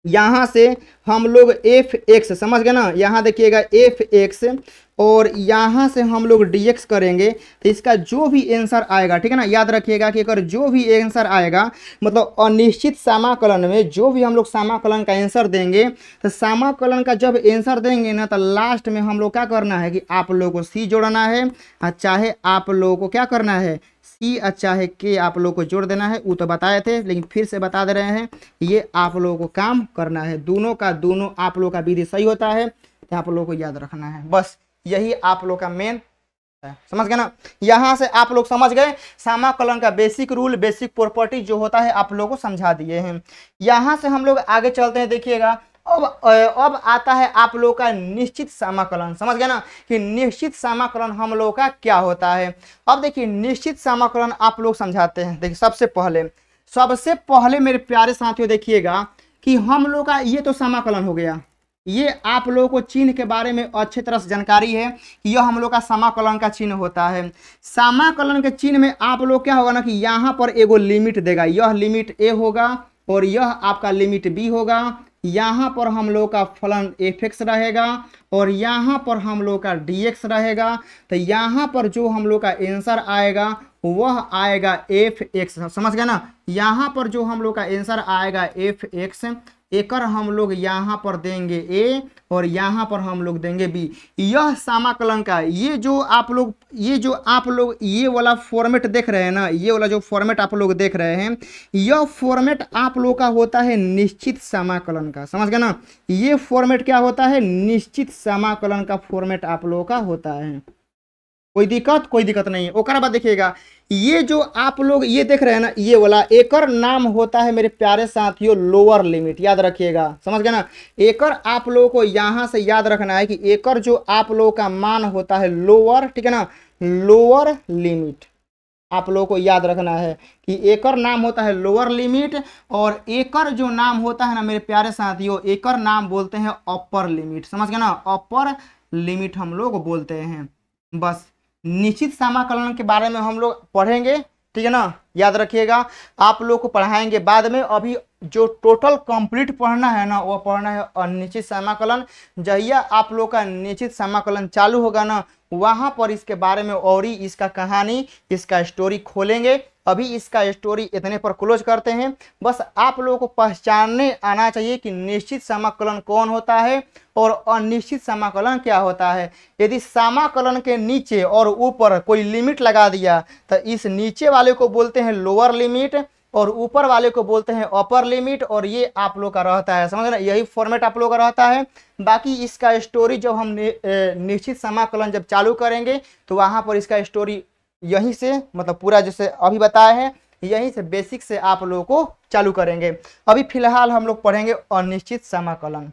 यहाँ से हम लोग एफ एक्स समझ गए ना यहाँ देखिएगा एफ एक्स और यहाँ से हम लोग डी एक्स करेंगे तो इसका जो भी आंसर आएगा ठीक है ना याद रखिएगा कि अगर जो भी आंसर आएगा मतलब अनिश्चित सामाकलन में जो भी हम लोग सामाकलन का आंसर देंगे तो सामाकलन का जब आंसर देंगे ना तो लास्ट में हम लोग क्या करना है कि आप लोगों को सी जोड़ना है चाहे आप लोगों को क्या करना है सी अच्छा है के आप लोग को जोड़ देना है वो तो बताए थे लेकिन फिर से बता दे रहे हैं ये आप लोगों को काम करना है दोनों का दोनों आप लोगों का विधि सही होता है तो आप लोगों को याद रखना है बस यही आप लोग का मेन समझ गए ना यहाँ से आप लोग समझ गए सामाकलन का बेसिक रूल बेसिक प्रॉपर्टी जो होता है आप लोगों को समझा दिए हैं यहाँ से हम लोग आगे चलते हैं देखिएगा अब अब आता है आप लोगों का निश्चित समाकलन समझ गए ना कि निश्चित समाकलन हम लोगों का क्या होता है अब देखिए निश्चित समाकलन आप लोग समझाते हैं देखिए सबसे पहले सबसे पहले मेरे प्यारे साथियों देखिएगा कि हम लोग का ये तो समाकलन हो गया ये आप लोगों को चिन्ह के बारे में अच्छे तरह से जानकारी है कि यह हम लोग का समाकलन का चिन्ह होता है समाकलन के चिन्ह में आप लोग क्या होगा ना कि यहाँ पर एगो लिमिट देगा यह लिमिट ए होगा और यह आपका लिमिट बी होगा यहाँ पर हम लोग का फलन एफ एक्स रहेगा और यहाँ पर हम लोग का डी एक्स रहेगा तो यहाँ पर जो हम लोग का आंसर आएगा वह आएगा एफ एक्स समझ गए ना यहाँ पर जो हम लोग का आंसर आएगा एफ एक्स एकर हम लोग यहाँ पर देंगे ए और यहाँ पर हम लोग देंगे बी यह सामाकलन का ये जो आप लोग ये जो आप लोग ये वाला फॉर्मेट देख रहे हैं ना ये वाला जो फॉर्मेट आप लोग देख रहे हैं यह फॉर्मेट आप लोग का होता है निश्चित समाकलन का समझ गए ना ये फॉर्मेट क्या होता है निश्चित समाकलन का फॉर्मेट आप लोगों का होता है कोई दिक्कत कोई दिक्कत नहीं है ओकर बाद देखिएगा ये जो आप लोग ये देख रहे हैं ना ये वाला एकर नाम होता है मेरे प्यारे साथियों लोअर लिमिट याद रखिएगा समझ गए ना एकर आप लोगों को यहाँ से याद रखना है कि एकर जो आप लोगों का मान होता है लोअर ठीक है ना लोअर लिमिट आप लोगों को याद रखना है कि एकर नाम होता है लोअर लिमिट और एकर जो नाम होता है ना मेरे प्यारे साथियों एकर नाम बोलते हैं अपर लिमिट समझ गए ना अपर लिमिट हम लोग बोलते हैं बस निश्चित समाकलन के बारे में हम लोग पढ़ेंगे ठीक है ना याद रखिएगा आप लोग को पढ़ाएंगे बाद में अभी जो टोटल कंप्लीट पढ़ना है ना वो पढ़ना है अनिश्चित समाकलन जहिया आप लोग का निश्चित समाकलन चालू होगा ना वहाँ पर इसके बारे में और ही इसका कहानी इसका स्टोरी खोलेंगे अभी इसका स्टोरी इतने पर क्लोज करते हैं बस आप लोगों को पहचानने आना चाहिए कि निश्चित समाकलन कौन होता है और अनिश्चित समाकलन क्या होता है यदि समाकलन के नीचे और ऊपर कोई लिमिट लगा दिया तो इस नीचे वाले को बोलते हैं लोअर लिमिट और ऊपर वाले को बोलते हैं अपर लिमिट और ये आप लोग का रहता है समझ ना यही फॉर्मेट आप लोग का रहता है बाकी इसका स्टोरी जब हम निश्चित समाकलन जब चालू करेंगे तो वहाँ पर इसका स्टोरी यहीं से मतलब पूरा जैसे अभी बताया है यहीं से बेसिक से आप लोगों को चालू करेंगे अभी फिलहाल हम लोग पढ़ेंगे अनिश्चित समाकलन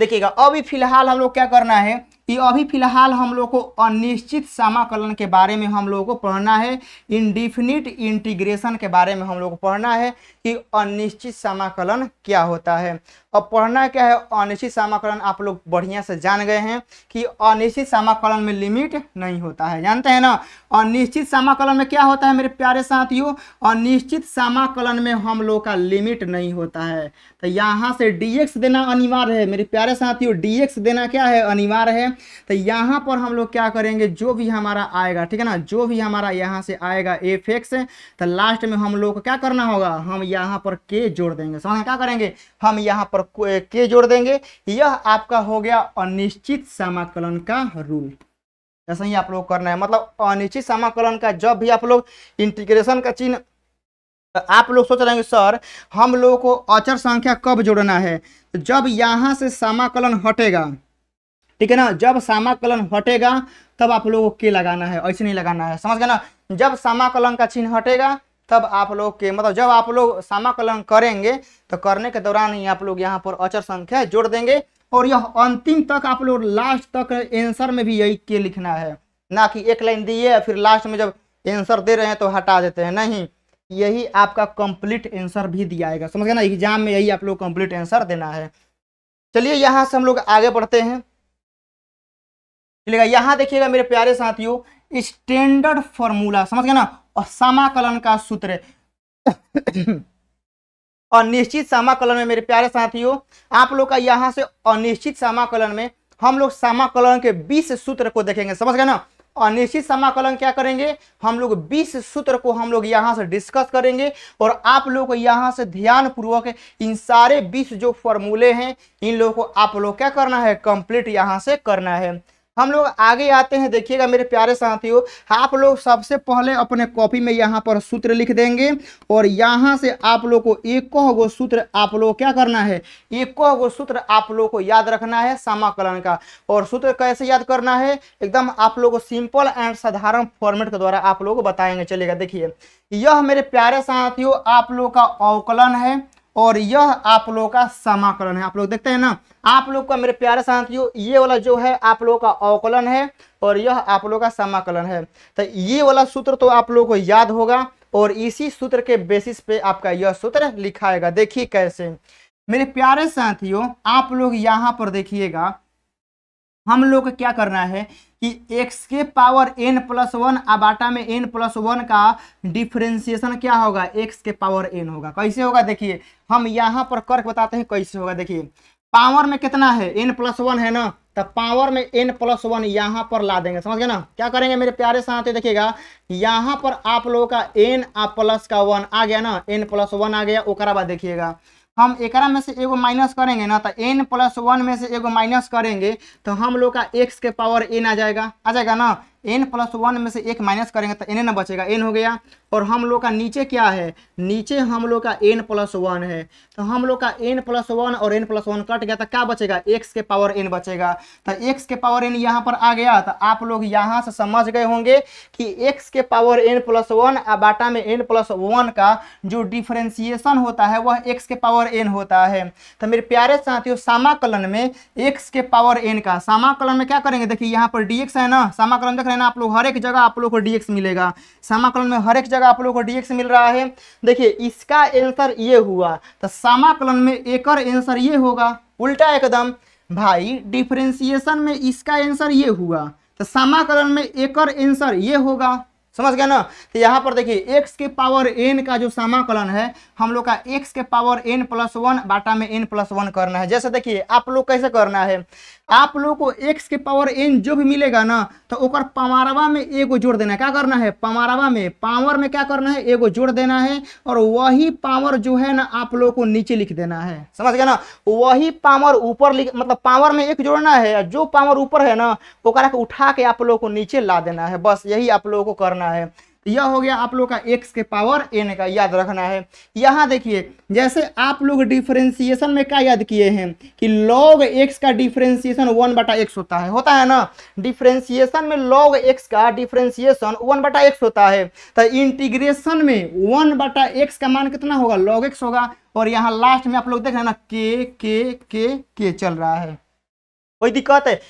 देखिएगा अभी फिलहाल हम लोग क्या करना है कि अभी फ़िलहाल हम लोग को अनिश्चित समाकलन के बारे में हम लोगों को पढ़ना है इनडिफिनिट इंटीग्रेशन के बारे में हम लोग को पढ़ना है कि अनिश्चित समाकलन क्या होता है अब पढ़ना क्या है अनिश्चित समाकलन आप लोग बढ़िया से जान गए हैं कि अनिश्चित समाकलन में लिमिट नहीं होता है जानते हैं ना अनिश्चित समाकलन में क्या होता है मेरे प्यारे साथियों अनिश्चित समाकलन में हम लोग का लिमिट नहीं होता है तो यहाँ से डी देना अनिवार्य है मेरे प्यारे साथियों डी देना क्या है अनिवार्य है तो यहाँ पर हम लोग क्या करेंगे जो भी हमारा आएगा ठीक है ना जो भी हमारा यहाँ से आएगा एफ एक्स तो लास्ट में हम लोग को क्या करना होगा हम यहाँ पर के जोड़ देंगे समझ क्या करेंगे हम यहाँ पर के जोड़ देंगे यह आपका हो गया अनिश्चित समाकलन का रूल ऐसा ही आप लोग करना है मतलब अनिश्चित समाकलन का जब भी आप लोग इंटीग्रेशन का चिन्ह तो आप लोग सोच रहे हैं सर हम लोगों को अचर संख्या कब जोड़ना है तो जब यहाँ से समाकलन हटेगा ठीक है ना जब सामाकलन हटेगा तब आप लोगों को के लगाना है ऐसे नहीं लगाना है समझ गए ना जब सामाकलन का चिन्ह हटेगा तब आप लोग के मतलब जब आप लोग सामाकलन करेंगे तो करने के दौरान ही आप लोग यहाँ पर अचर संख्या जोड़ देंगे और यह अंतिम तक आप लोग लास्ट तक एंसर में भी यही के लिखना है ना कि एक लाइन दिए फिर लास्ट में जब एंसर दे रहे हैं तो हटा देते हैं नहीं यही आपका कंप्लीट आंसर भी दिया जाएगा समझ गए ना एग्जाम में यही आप लोग कंप्लीट आंसर देना है चलिए यहाँ से हम लोग आगे बढ़ते हैं चलेगा यहाँ देखिएगा मेरे प्यारे साथियों स्टैंडर्ड फॉर्मूला समझ गए ना और समाकलन का सूत्र अनिश्चित <coughs> समाकलन में मेरे प्यारे साथियों आप लोग का यहाँ से अनिश्चित समाकलन में हम लोग समाकलन के 20 सूत्र को देखेंगे समझ गए ना अनिश्चित समाकलन क्या करेंगे हम लोग 20 सूत्र को हम लोग यहाँ से डिस्कस करेंगे और आप लोग यहाँ से ध्यानपूर्वक इन सारे 20 जो फॉर्मूले हैं इन लोगों को आप लोग क्या करना है कंप्लीट यहाँ से करना है हम लोग आगे आते हैं देखिएगा मेरे प्यारे साथियों आप लोग सबसे पहले अपने कॉपी में यहाँ पर सूत्र लिख देंगे और यहाँ से आप लोग को एक गो सूत्र आप लोग क्या करना है एक गो सूत्र आप लोग को याद रखना है समाकलन का और सूत्र कैसे याद करना है एकदम आप लोग को सिंपल एंड साधारण फॉर्मेट के द्वारा आप लोग बताएंगे चलेगा देखिए यह मेरे प्यारे साथियों आप लोग का अवकलन है और यह आप लोगों का समाकलन है आप लोग देखते हैं ना आप लोग का मेरे प्यारे साथियों ये वाला जो है आप लोगों का अवकलन है और यह आप लोगों का समाकलन है तो ये वाला सूत्र तो आप लोगों को याद होगा और इसी सूत्र के बेसिस पे आपका यह सूत्र लिखाएगा देखिए कैसे मेरे प्यारे साथियों आप लोग यहाँ पर देखिएगा हम लोग क्या करना है कि एक्स के पावर एन प्लस वन आटा में एन प्लस वन का डिफ्रेंसिएशन क्या होगा एक्स के पावर एन होगा कैसे होगा देखिए हम यहाँ पर करके बताते हैं कैसे होगा देखिए पावर में कितना है एन प्लस वन है ना तो पावर में एन प्लस वन यहाँ पर ला देंगे समझ गए ना क्या करेंगे मेरे प्यारे साथ देखिएगा यहाँ पर आप लोगों का एन आ प्लस का वन आ गया ना एन प्लस वन आ गया ओकरा बाद देखिएगा हम एकरा में से एगो माइनस करेंगे ना तो एन प्लस वन में से एगो माइनस करेंगे तो हम लोग का एक्स के पावर एन आ जाएगा आ जाएगा ना एन प्लस वन में से एक माइनस करेंगे तो एन ना बचेगा एन हो गया और हम लोग का नीचे क्या है नीचे हम लोग का एन प्लस वन है तो हम लोग का एन प्लस वन और एन प्लस वन कट गया तो क्या बचेगा एक्स के पावर एन बचेगा तो एक्स के पावर एन यहाँ पर आ गया तो आप लोग यहाँ से समझ गए होंगे कि एक्स के पावर एन प्लस वन बाटा में एन प्लस वन का जो डिफ्रेंसिएशन होता है वह एक्स के पावर एन होता है तो मेरे प्यारे साथियों समाकलन में एक्स के पावर एन का समाकलन में क्या करेंगे देखिए यहाँ पर डी है ना समाकलन देख है ना आप लोग हर एक जगह आप लोग को डीएक्स मिलेगा समाकलन में हर एक जगह आप लोग को डीएक्स मिल रहा है देखिए इसका एंसर ये हुआ तो समाकलन में एकर एंसर ये होगा उल्टा एकदम भाई डिफ्रेंसिएशन में इसका एंसर ये हुआ तो समाकलन में एकर एंसर ये होगा समझ गया ना तो यहाँ पर देखिए x के पावर n का जो समाकलन है हम लोग का x के पावर n प्लस वन बाटा में n प्लस वन करना है जैसे देखिए आप लोग कैसे करना है आप लोगों को एक्स के पावर एन जो भी मिलेगा ना तो ओकर पवारवा में एगो जोड़ देना है क्या करना है पवारवा में पावर में क्या करना है एगो जोड़ देना है और वही पावर जो है ना आप लोगों को नीचे लिख देना है समझ गया ना वही पावर ऊपर लिख मतलब पावर में एक जोड़ना है जो पावर ऊपर है ना ओकरा के उठा के आप लोगों को नीचे ला देना है बस यही आप लोगों को करना है तो यह हो गया आप लोग का एक्स के पावर एन का याद रखना है यहाँ देखिए जैसे आप लोग डिफ्रेंसिएशन में क्या याद किए हैं कि लॉग एक्स का डिफ्रेंसिएशन वन बटा एक्स होता है होता है ना डिफ्रेंसिएशन में लॉग एक्स का डिफ्रेंसिएशन वन बटा एक्स होता है तो इंटीग्रेशन में वन बटा एक्स का मान कितना होगा लॉग एक्स होगा और यहाँ लास्ट में आप लोग देख रहे हैं ना के के के के चल रहा है कोई दिक्कत है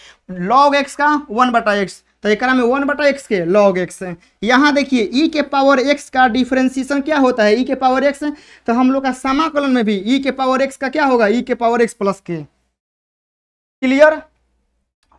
लॉग एक्स का वन बटा एक्स तो एक में वन बटा एक्स के लॉग एक्स यहाँ देखिए ई e के पावर एक्स का डिफ्रेंसिएशन क्या होता है ई e के पावर एक्स तो हम लोग का समाकलन में भी ई e के पावर एक्स का क्या होगा ई के पावर एक्स प्लस के क्लियर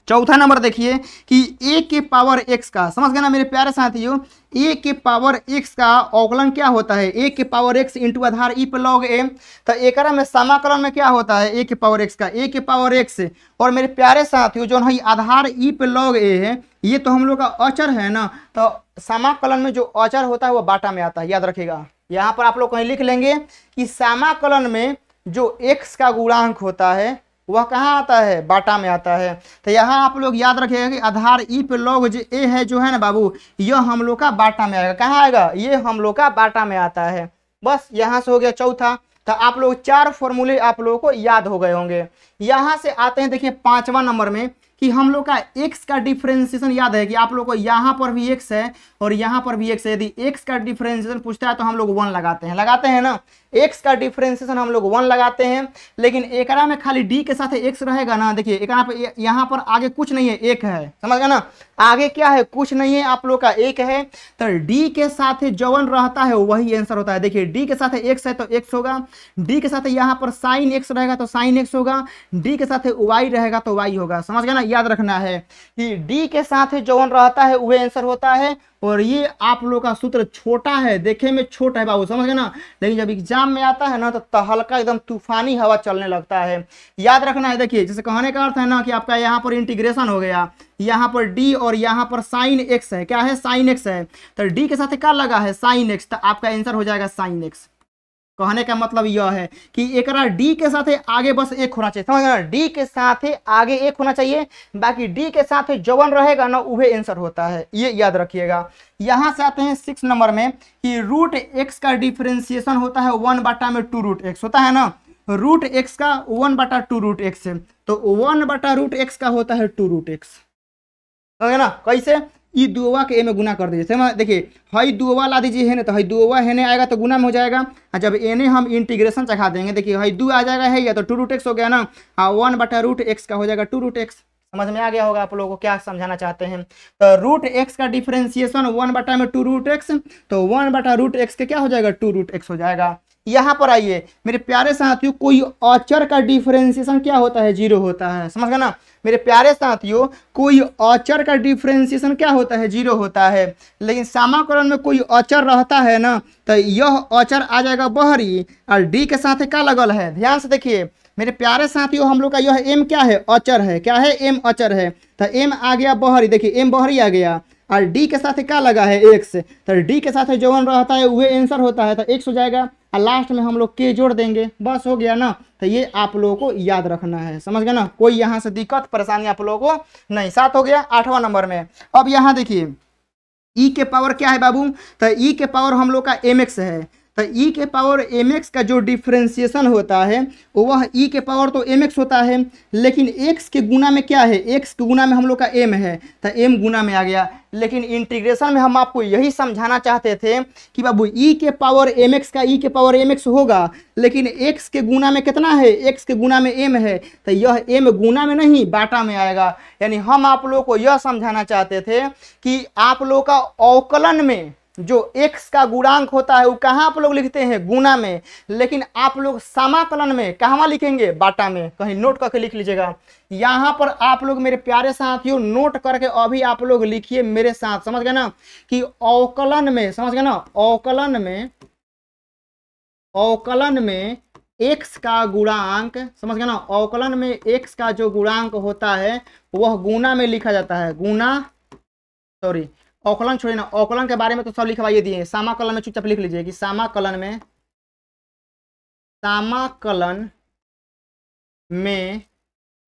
चौथा नंबर देखिए कि ए के पावर एक्स का समझ गए ना मेरे प्यारे साथियों ए के पावर एक्स का अवकलन क्या होता है ए के पावर एक्स इंटू आधार ई पे लॉग ए तो एक में समाकलन में क्या होता है ए के पावर एक्स का ए के पावर एक्स और मेरे प्यारे साथियों जो है आधार ई पे लॉग ए है ये तो हम लोग का अचर है ना तो समाकलन में जो अचर होता है वो बाटा में आता है याद रखेगा यहाँ पर आप लोग कहीं लिख लेंगे कि समाकलन में जो एक्स का गुणांक होता है वह कहाँ आता है बाटा में आता है तो यहाँ आप लोग याद रखिएगा कि आधार ई पे लॉग जो ए है जो है ना बाबू यह हम लोग का बाटा में आएगा कहाँ आएगा ये हम लोग का बाटा में आता है बस यहाँ से हो गया चौथा तो आप लोग चार फॉर्मूले आप लोगों को याद हो गए होंगे यहाँ से आते हैं देखिए पांचवा नंबर में कि हम लोग का एक्स का डिफ्रेंसिएशन याद है कि आप लोग को यहाँ पर भी एक्स है और यहाँ पर भी एक्स है यदि एक्स का डिफ्रेंसिएशन पूछता है तो हम लोग वन लगाते हैं लगाते हैं ना एक्स का डिफ्रेंसिएशन हम लोग वन लगाते हैं लेकिन एकरा में खाली डी के साथ एक्स रहेगा ना देखिए एकरा पर यहाँ पर आगे कुछ नहीं है एक है समझ गए ना आगे क्या है कुछ नहीं है आप लोग का एक है तो डी के साथ जवन रहता है वही आंसर होता है देखिए डी के साथ एक्स है तो एक्स होगा डी के साथ यहाँ पर साइन एक्स रहेगा तो साइन एक्स होगा डी के साथ वाई रहेगा तो वाई होगा समझ गए ना याद रखना है कि डी के साथ जो वन रहता है वह आंसर होता है और ये आप लोगों का सूत्र छोटा है देखे में छोटा है बाबू समझ गए ना लेकिन जब एग्जाम में आता है ना तो हल्का एकदम तूफानी हवा चलने लगता है याद रखना है देखिए जैसे कहने का अर्थ है ना कि आपका यहाँ पर इंटीग्रेशन हो गया यहाँ पर डी और यहाँ पर साइन एक्स है क्या है साइन एक्स है तो डी के साथ क्या लगा है साइन एक्स तो आपका आंसर हो जाएगा साइन एक्स कहने का मतलब यह है कि एक डी के साथ आगे बस एक होना चाहिए समझ डी के साथ आगे एक होना चाहिए बाकी डी के साथ जवन रहेगा ना वह आंसर होता है ये याद रखिएगा यहाँ से आते हैं सिक्स नंबर में कि रूट एक्स का डिफ्रेंसिएशन होता है वन बाटा में टू रूट एक्स होता है ना रूट एक्स का वन बाटा टू रूट एक्स तो वन बाटा रूट एक्स का होता है टू रूट एक्स ना कैसे ई दुआ के ए में गुना कर दीजिए समझ देखिए हई दुआ ला दीजिए है ना तो हई दुआ हेने आएगा तो गुना में हो जाएगा और जब एने हम इंटीग्रेशन चखा देंगे देखिए हई दू आ जाएगा है या तो टू रूट एक्स हो गया ना और वन बटा रूट एक्स का हो जाएगा टू रूट एक्स समझ में आ गया होगा आप लोगों को क्या समझाना चाहते हैं तो रूट एक्स का डिफ्रेंसिएशन वन बटा में टू रूट एक्स तो वन बटा रूट एक्स के क्या हो जाएगा टू रूट एक्स हो जाएगा यहाँ पर आइए मेरे प्यारे साथियों कोई अचर का डिफ्रेंसिएशन क्या होता है जीरो होता है समझ गए ना मेरे प्यारे साथियों कोई अचर का डिफ्रेंसिएशन क्या होता है जीरो होता है लेकिन सामाकरण में कोई अचर रहता है ना तो यह अचर आ जाएगा बहरी और डी के साथ क्या लगल है ध्यान से देखिए मेरे प्यारे साथियों हम लोग का यह एम क्या है अचर है क्या है एम अचर है तो एम आ गया बहरी देखिए एम बहरी आ गया और डी के साथ क्या लगा है एक्स तो डी के साथ जो वन रहता है वह एंसर होता है तो एक्स हो जाएगा और लास्ट में हम लोग के जोड़ देंगे बस हो गया ना तो ये आप लोगों को याद रखना है समझ गया ना कोई यहाँ से दिक्कत परेशानी आप लोगों को नहीं सात हो गया आठवा नंबर में अब यहाँ देखिए ई e के पावर क्या है बाबू तो ई e के पावर हम लोग का एम एक्स है तो ई e के पावर एम एक्स का जो डिफ्रेंसिएशन होता है वह ई e के पावर तो एम एक्स होता है लेकिन एक्स के गुना में क्या है एक्स के गुना में हम लोग का एम है तो एम गुना में आ गया लेकिन इंटीग्रेशन में हम आपको यही समझाना चाहते थे कि बाबू ई e के पावर एम एक्स का ई के पावर एम एक्स होगा लेकिन एक्स के गुना में कितना है एक्स के गुना में एम है तो यह एम गुना में नहीं बाटा में आएगा यानी हम आप लोग को यह समझाना चाहते थे कि आप लोग का अवकलन में जो एक्स का गुणांक होता है वो कहाँ आप लोग लिखते हैं गुना में लेकिन आप लोग समाकलन में कहाँ लिखेंगे बाटा में कहीं नोट करके लिख लीजिएगा यहाँ पर आप लोग मेरे प्यारे साथियों नोट करके अभी आप लोग लिखिए मेरे साथ समझ गए ना कि अवकलन में समझ गए ना अवकलन में अवकलन में एक्स का गुणांक समझ गए ना अवकलन में एक्स का जो गुणांक होता है वह गुना में लिखा जाता है गुना सॉरी अवकलन छोड़िए ना अवकलन के बारे में तो सब लिखवाइए दिए सामाकलन में चुपचाप लिख लीजिए कि सामाकलन में सामाकलन में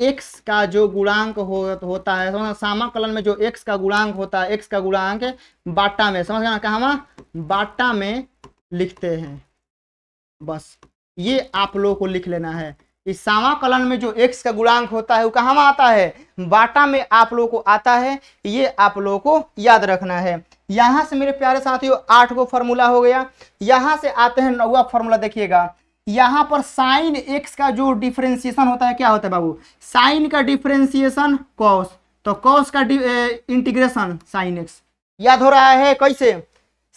एक्स का जो गुणांक हो, होता है समझ सामाकलन में जो एक्स का गुणांक होता है एक्स का गुणांक बाटा में समझ गया कहा बाटा में लिखते हैं बस ये आप लोगों को लिख लेना है इसावा कलन में जो एक्स का गुणांक होता है वो कहाँ आता है बाटा में आप लोगों को आता है ये आप लोगों को याद रखना है यहाँ से मेरे प्यारे साथियों आठ को फॉर्मूला हो गया यहाँ से आते हैं नौवा फॉर्मूला देखिएगा यहाँ पर साइन एक्स का जो डिफ्रेंसिएशन होता है क्या होता है बाबू साइन का डिफ्रेंसिएशन कॉस तो कॉस का इंटीग्रेशन साइन एक्स याद हो रहा है कैसे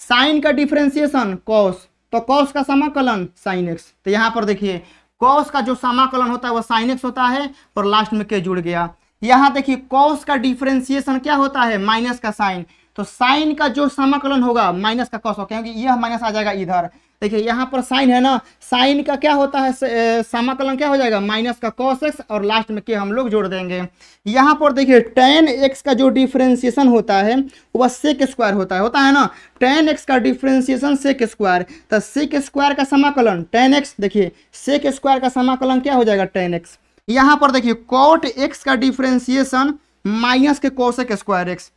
साइन का डिफ्रेंसिएशन कॉस तो कॉस का समाकलन साइन एक्स तो यहाँ पर देखिए कॉस का जो समाकलन होता है वह साइन एक्स होता है और लास्ट में के जुड़ गया यहाँ देखिए कॉस का डिफ्रेंसिएशन क्या होता है माइनस का साइन तो साइन का जो समाकलन होगा माइनस का कॉस होगा क्योंकि यह माइनस आ जाएगा इधर देखिए यहाँ पर साइन है ना साइन का क्या होता है समाकलन क्या हो जाएगा माइनस का कॉस एक्स और लास्ट में के हम लोग जोड़ देंगे यहाँ पर देखिए टेन एक्स का जो डिफ्रेंसिएशन होता है वह सेक स्क्वायर होता है होता है ना टेन एक्स का डिफ्रेंसिएशन सेक स्क्वायर तो सेक स्क्वायर का समाकलन टेन एक्स देखिए सेक स्क्वायर का समाकलन क्या हो जाएगा टेन एक्स यहाँ पर देखिए कॉट एक्स का डिफ्रेंसिएशन माइनस के कॉशेक स्क्वायर एक्स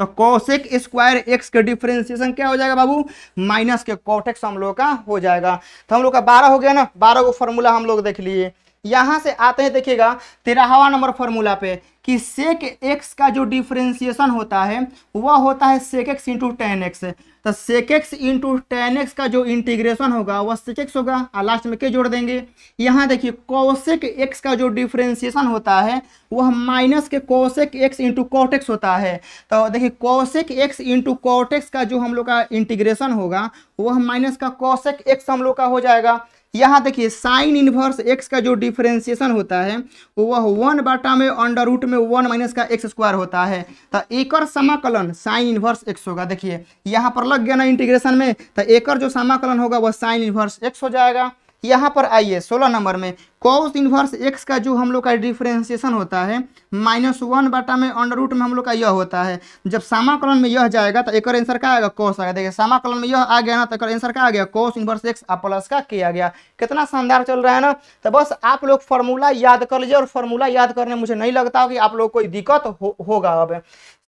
तो कौशिक स्क्वायर एक्स के डिफ्रेंसिएशन क्या हो जाएगा बाबू माइनस के कॉटेक्स हम लोग का हो जाएगा तो हम लोग का बारह हो गया ना बारह को फॉर्मूला हम लोग देख लिए यहाँ से आते हैं देखिएगा तेरहवा नंबर फॉर्मूला पे कि सेक एक्स का जो डिफ्रेंसिएशन होता है वह होता है sec x into tan x तो sec x into tan x का जो इंटीग्रेशन होगा वह सेक एक्स होगा और लास्ट में के जोड़ देंगे यहाँ देखिए कोसेक एक्स का जो डिफ्रेंसिएशन होता है वह माइनस के कोसेक एक्स इंटू कोटेक्स होता है तो देखिए कोसेक एक्स इंटू कोटेक्स का जो हम लोग का इंटीग्रेशन होगा वह माइनस का कोसेक एक्स हम लोग का हो जाएगा यहाँ देखिए साइन इनवर्स एक्स का जो डिफ्रेंसिएशन होता है वह वन बाटा में अंडर रूट में वन माइनस का एक्स स्क्वायर होता है तो एकर समाकलन साइन इनवर्स एक्स होगा देखिए यहाँ पर लग गया ना इंटीग्रेशन में तो एकर जो समाकलन होगा वह साइन इनवर्स एक्स हो जाएगा यहाँ पर आइए सोलह नंबर में कॉस इनवर्स एक्स का जो हम लोग का डिफ्रेंसिएशन होता है माइनस वन बाटा में अंडर रूट में हम लोग का यह होता है जब सामाकलन में यह जाएगा तो एक आंसर क्या आएगा कॉस आएगा देखिए सामाकलन में यह आ गया ना तो एक आंसर क्या आ गया कॉस इनवर्स एक्स प्लस का किया गया कितना शानदार चल रहा है ना तो बस आप लोग फॉर्मूला याद कर लीजिए और फॉर्मूला याद करने मुझे नहीं लगता कि आप लोग कोई दिक्कत होगा अब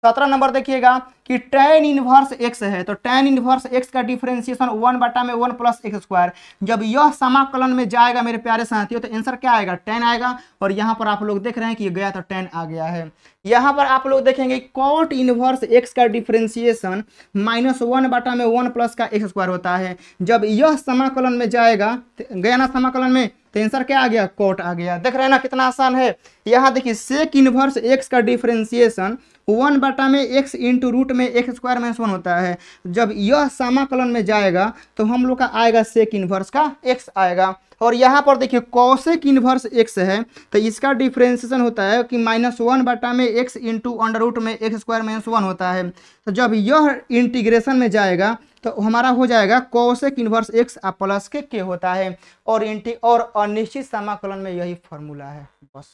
सत्रह नंबर देखिएगा कि टेन इनवर्स एक्स है तो टेन इनवर्स एक्स का डिफरेंशिएशन वन बटा में वन प्लस एक्स स्क्वायर जब यह समाकलन में जाएगा मेरे प्यारे साथियों तो आंसर क्या आएगा टेन आएगा और यहाँ पर आप लोग देख रहे हैं कि गया तो टेन आ गया है यहाँ पर आप लोग देखेंगे कॉट इनवर्स एक्स का डिफ्रेंसिएशन माइनस वन बटा में वन प्लस का एक्स स्क्वायर होता है जब यह समाकलन में जाएगा तो गया ना समाकलन में तो आंसर क्या आ गया कोट आ गया देख रहे हैं ना कितना आसान है यहाँ देखिए सेक इनवर्स एक्स का डिफ्रेंसिएशन वन बटा में एक्स इंटू रूट में एक्स स्क्वायर माइनस वन होता है जब यह समाकलन में जाएगा तो हम लोग का आएगा सेक इनवर्स का एक्स आएगा और यहाँ पर देखिए कौशिक इन्वर्स एक्स है तो इसका डिफ्रेंसिएशन होता है कि माइनस वन बटा में एक्स इंटू अंडर रूट में एक्स स्क्वायर माइनस वन होता है तो जब यह इंटीग्रेशन में जाएगा तो हमारा हो जाएगा कौशिक इन्वर्स एक्स आ प्लस के के होता है और इंटी और अनिश्चित समाकलन में यही फॉर्मूला है बस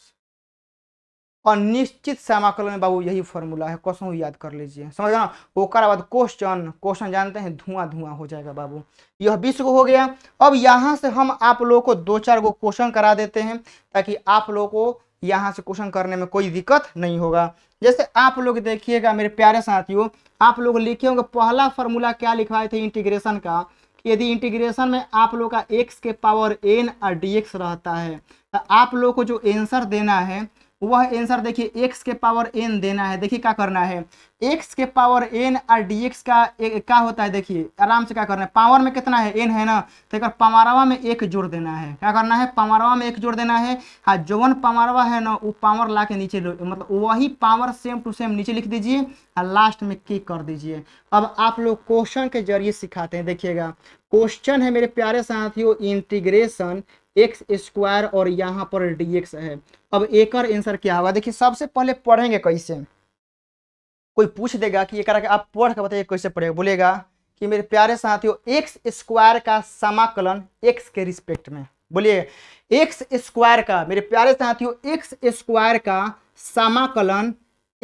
और निश्चित समाकलन में बाबू यही फॉर्मूला है कसम याद कर लीजिए समझ ना ओकर बाद क्वेश्चन क्वेश्चन जानते हैं धुआं धुआं हो जाएगा बाबू यह बीस को हो गया अब यहाँ से हम आप लोगों को दो चार को क्वेश्चन करा देते हैं ताकि आप लोगों को यहाँ से क्वेश्चन करने में कोई दिक्कत नहीं होगा जैसे आप लोग देखिएगा मेरे प्यारे साथियों आप लोग लिखे होंगे पहला फॉर्मूला क्या लिखवाए थे इंटीग्रेशन का यदि इंटीग्रेशन में आप लोग का एक्स के पावर एन और डी रहता है तो आप लोग को जो आंसर देना है वह आंसर देखिए एक्स के पावर एन देना है देखिए क्या करना है एक्स के पावर एन और डी एक्स का एक, क्या होता है देखिए आराम से क्या करना है पावर में कितना है एन है ना तो एक पमारवा में एक जोड़ देना है क्या करना है पमारवा में एक जोड़ देना है हाँ वन पमारवा है ना वो पावर ला के नीचे मतलब वही पावर सेम टू सेम नीचे लिख दीजिए और हाँ, लास्ट में की कर दीजिए अब आप लोग क्वेश्चन के जरिए सिखाते हैं देखिएगा क्वेश्चन है मेरे प्यारे साथियों इंटीग्रेशन एक्स स्क्वायर और यहाँ पर डी एक्स है अब एकर आंसर क्या होगा देखिए सबसे पहले पढ़ेंगे कैसे कोई पूछ देगा कि ये करा के आप पढ़ के बताइए कैसे पढ़ेगा बोलेगा कि मेरे प्यारे साथियों एक्स स्क्वायर का समाकलन एक्स के रिस्पेक्ट में बोलिए एक्स स्क्वायर का मेरे प्यारे साथियों एक्स स्क्वायर का समाकलन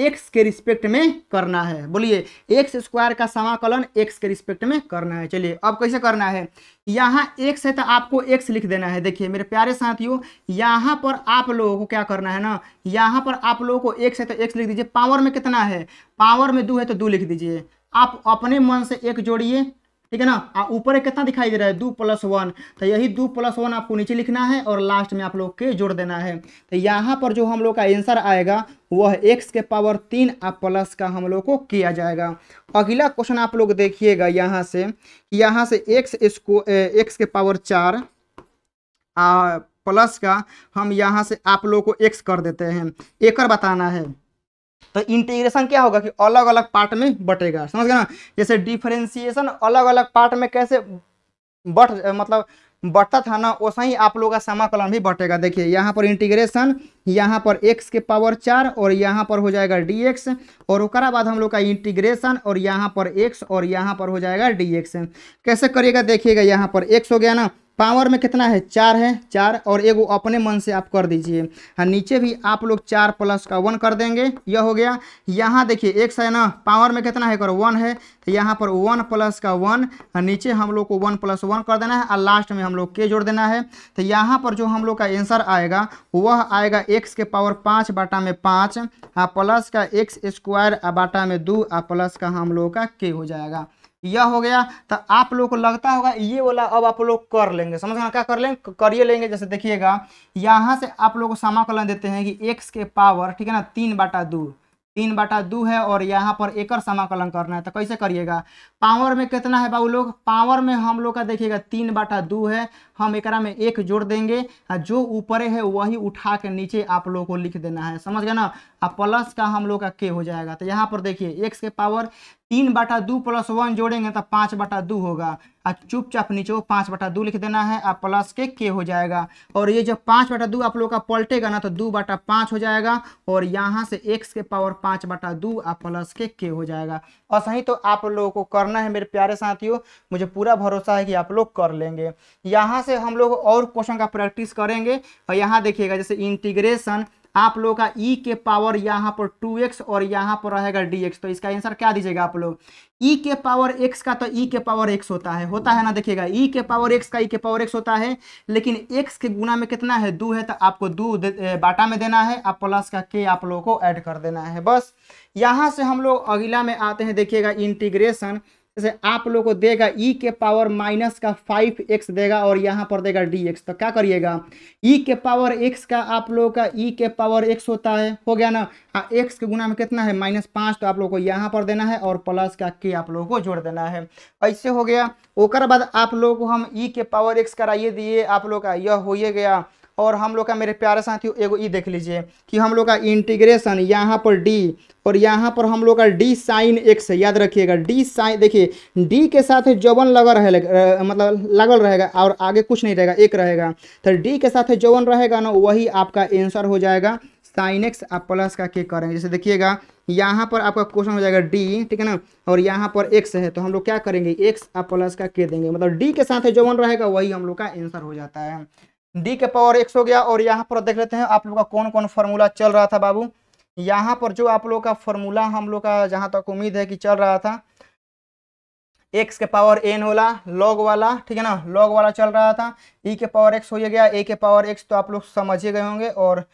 एक्स के रिस्पेक्ट में करना है बोलिए एक्स स्क्वायर का समाकलन एक्स के रिस्पेक्ट में करना है चलिए अब कैसे करना है यहाँ एक्स है तो आपको एक्स लिख देना है देखिए मेरे प्यारे साथियों यहाँ पर आप लोगों को क्या करना है ना यहाँ पर आप लोगों को एक्स है तो एक्स लिख दीजिए पावर में कितना है पावर में दो है तो दो लिख दीजिए आप अपने मन से एक जोड़िए ठीक है ना ऊपर कितना दिखाई दे रहा है दो प्लस वन तो यही दो प्लस वन आपको नीचे लिखना है और लास्ट में आप लोग के जोड़ देना है तो यहाँ पर जो हम लोग का आंसर आएगा वह एक्स के पावर तीन आ प्लस का हम लोग को किया जाएगा अगला क्वेश्चन आप लोग देखिएगा यहाँ से यहाँ से एक्स इसको एक्स के पावर चार आ, प्लस का हम यहाँ से आप लोग को एक्स कर देते हैं एकर बताना है तो इंटीग्रेशन क्या होगा कि अलग अलग पार्ट में बटेगा समझ गए ना जैसे डिफ्रेंसिएशन अलग अलग पार्ट में कैसे बट मतलब बटता था ना वैसा ही आप लोगों का समाकलन भी बटेगा देखिए यहाँ पर इंटीग्रेशन यहाँ पर एक्स के पावर चार और यहाँ पर हो जाएगा डी एक्स और उसका बाद हम लोग का इंटीग्रेशन और यहाँ पर एक्स और यहाँ पर हो जाएगा डी एक्स कैसे करिएगा देखिएगा यहाँ पर एक्स हो गया ना पावर में कितना है चार है चार और एगो अपने मन से आप कर दीजिए हाँ नीचे भी आप लोग चार प्लस का वन कर देंगे यह हो गया यहाँ देखिए एक है ना पावर में कितना है कर वन है तो यहाँ पर वन प्लस का वन हाँ, नीचे हम लोग को वन प्लस वन कर देना है और लास्ट में हम लोग के जोड़ देना है तो यहाँ पर जो हम लोग का आंसर आएगा वह आएगा एक्स के पावर पाँच बाटा में पाँच आ हाँ, प्लस का एक्स स्क्वायर बाटा में दो प्लस हाँ, का हम लोग का के हो जाएगा यह हो गया तो आप लोग को लगता होगा ये वाला अब आप लोग कर लेंगे समझ गए क्या कर लेंगे करिए लेंगे जैसे देखिएगा यहाँ से आप लोग को समाकलन देते हैं कि एक्स के पावर ठीक है ना तीन बाटा दू तीन बाटा दो है और यहाँ पर एकर समाकलन करना है तो कैसे करिएगा पावर में कितना है बाबू लोग पावर में हम लोग का देखिएगा तीन बाटा दो है हम एकरा में एक जोड़ देंगे जो ऊपरे है वही उठा के नीचे आप लोगों को लिख देना है समझ गए ना अब प्लस का हम लोग का के हो जाएगा तो यहाँ पर देखिए एक्स के पावर तीन बटा दो प्लस वन जोड़ेंगे तो पाँच बटा दो होगा और चुपचाप नीचे वो पाँच बटा दो लिख देना है और प्लस के के हो जाएगा और ये जब पाँच बटा दो आप लोग का पलटेगा ना तो दो बटा पाँच हो जाएगा और यहाँ से एक्स के पावर पाँच बटा दो और प्लस के के हो जाएगा और सही तो आप लोगों को करना है मेरे प्यारे साथियों मुझे पूरा भरोसा है कि आप लोग कर लेंगे यहाँ से हम लोग और क्वेश्चन का प्रैक्टिस करेंगे और यहाँ देखिएगा जैसे इंटीग्रेशन आप लोगों का ई e के पावर यहाँ पर टू एक्स और यहाँ पर रहेगा डी एक्स तो इसका आंसर क्या दीजिएगा आप लोग ई e के पावर एक्स का तो ई e के पावर एक्स होता है होता है ना देखिएगा ई e के पावर एक्स का ई e के पावर एक्स होता है लेकिन एक्स के गुना में कितना है दो है तो आपको दो बाटा में देना है आप प्लस का के आप लोगों को ऐड कर देना है बस यहाँ से हम लोग अगला में आते हैं देखिएगा इंटीग्रेशन जैसे आप लोगों को देगा e के पावर माइनस का फाइव एक्स देगा और यहाँ पर देगा डी एक्स तो क्या करिएगा e के पावर x का आप लोगों का e के पावर x होता है हो गया ना एक्स हाँ, के गुना में कितना है माइनस पाँच तो आप लोगों को यहाँ पर देना है और प्लस का के आप लोगों को जोड़ देना है ऐसे हो गया ओकर बाद आप लोगों को हम ई e के पावर एक्स कराइए दिए आप लोग का यह हो गया और हम लोग का मेरे प्यारे साथियों एगो ई देख लीजिए कि हम लोग का इंटीग्रेशन यहाँ पर डी और यहाँ पर हम लोग का डी साइन एक्स याद रखिएगा डी साइन देखिए डी के साथ जवन लगा रहे मतलब लगल रहेगा और आगे कुछ नहीं रहेगा एक रहेगा तो डी के साथ जवन रहेगा ना वही आपका आंसर हो जाएगा साइन एक्स आप प्लस का के करेंगे जैसे देखिएगा यहाँ पर आपका क्वेश्चन हो जाएगा डी ठीक है ना और यहाँ पर एक्स है तो हम लोग क्या करेंगे एक्स आप प्लस का के देंगे मतलब डी के साथ जो वन रहेगा वही हम लोग का आंसर हो जाता है डी के पावर एक्स हो गया और यहाँ पर देख लेते हैं आप लोग का कौन कौन फॉर्मूला चल रहा था बाबू यहाँ पर जो आप लोग का फॉर्मूला हम लोग का जहाँ तक उम्मीद है कि चल रहा था एक्स के पावर एन होला लॉग वाला ठीक है ना लॉग वाला चल रहा था ई e के पावर एक्स हो गया ए के पावर एक्स तो आप लोग समझ ही गए होंगे और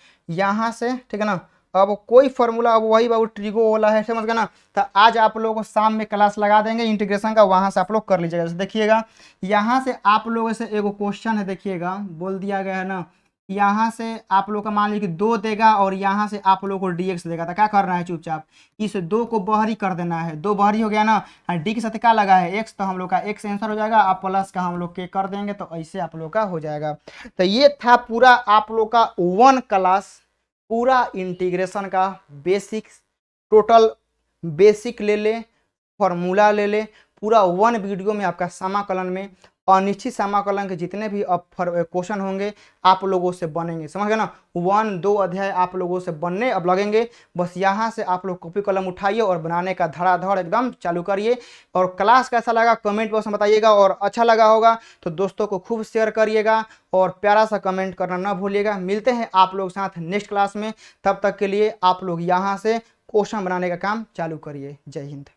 यहाँ से ठीक है ना अब कोई फॉर्मूला अब वही बाबू ट्रिगो वाला है समझ गए ना तो आज आप लोगों को शाम में क्लास लगा देंगे इंटीग्रेशन का वहाँ से आप लोग कर लीजिएगा जैसे देखिएगा यहाँ से आप लोगों से एगो क्वेश्चन है देखिएगा बोल दिया गया है ना यहाँ से आप लोग का मान लीजिए कि दो देगा और यहाँ से आप लोग को डी एक्स देगा तो क्या करना है चुपचाप इस दो को बहरी कर देना है दो बहरी हो गया ना डी हाँ, के साथ क्या लगा है एक्स तो हम लोग का एक्स आंसर हो जाएगा और प्लस का हम लोग के कर देंगे तो ऐसे आप लोग का हो जाएगा तो ये था पूरा आप लोग का वन क्लास पूरा इंटीग्रेशन का बेसिक टोटल बेसिक ले ले फॉर्मूला ले ले पूरा वन वीडियो में आपका समाकलन में अनिश्चित समाकलन के जितने भी अब क्वेश्चन होंगे आप लोगों से बनेंगे समझ गए ना वन दो अध्याय आप लोगों से बनने अब लगेंगे बस यहाँ से आप लोग कॉपी कलम उठाइए और बनाने का धड़ाधड़ एकदम चालू करिए और क्लास कैसा लगा कमेंट बॉक्स में बताइएगा और अच्छा लगा होगा तो दोस्तों को खूब शेयर करिएगा और प्यारा सा कमेंट करना ना भूलिएगा मिलते हैं आप लोग साथ नेक्स्ट क्लास में तब तक के लिए आप लोग यहाँ से क्वेश्चन बनाने का काम चालू करिए जय हिंद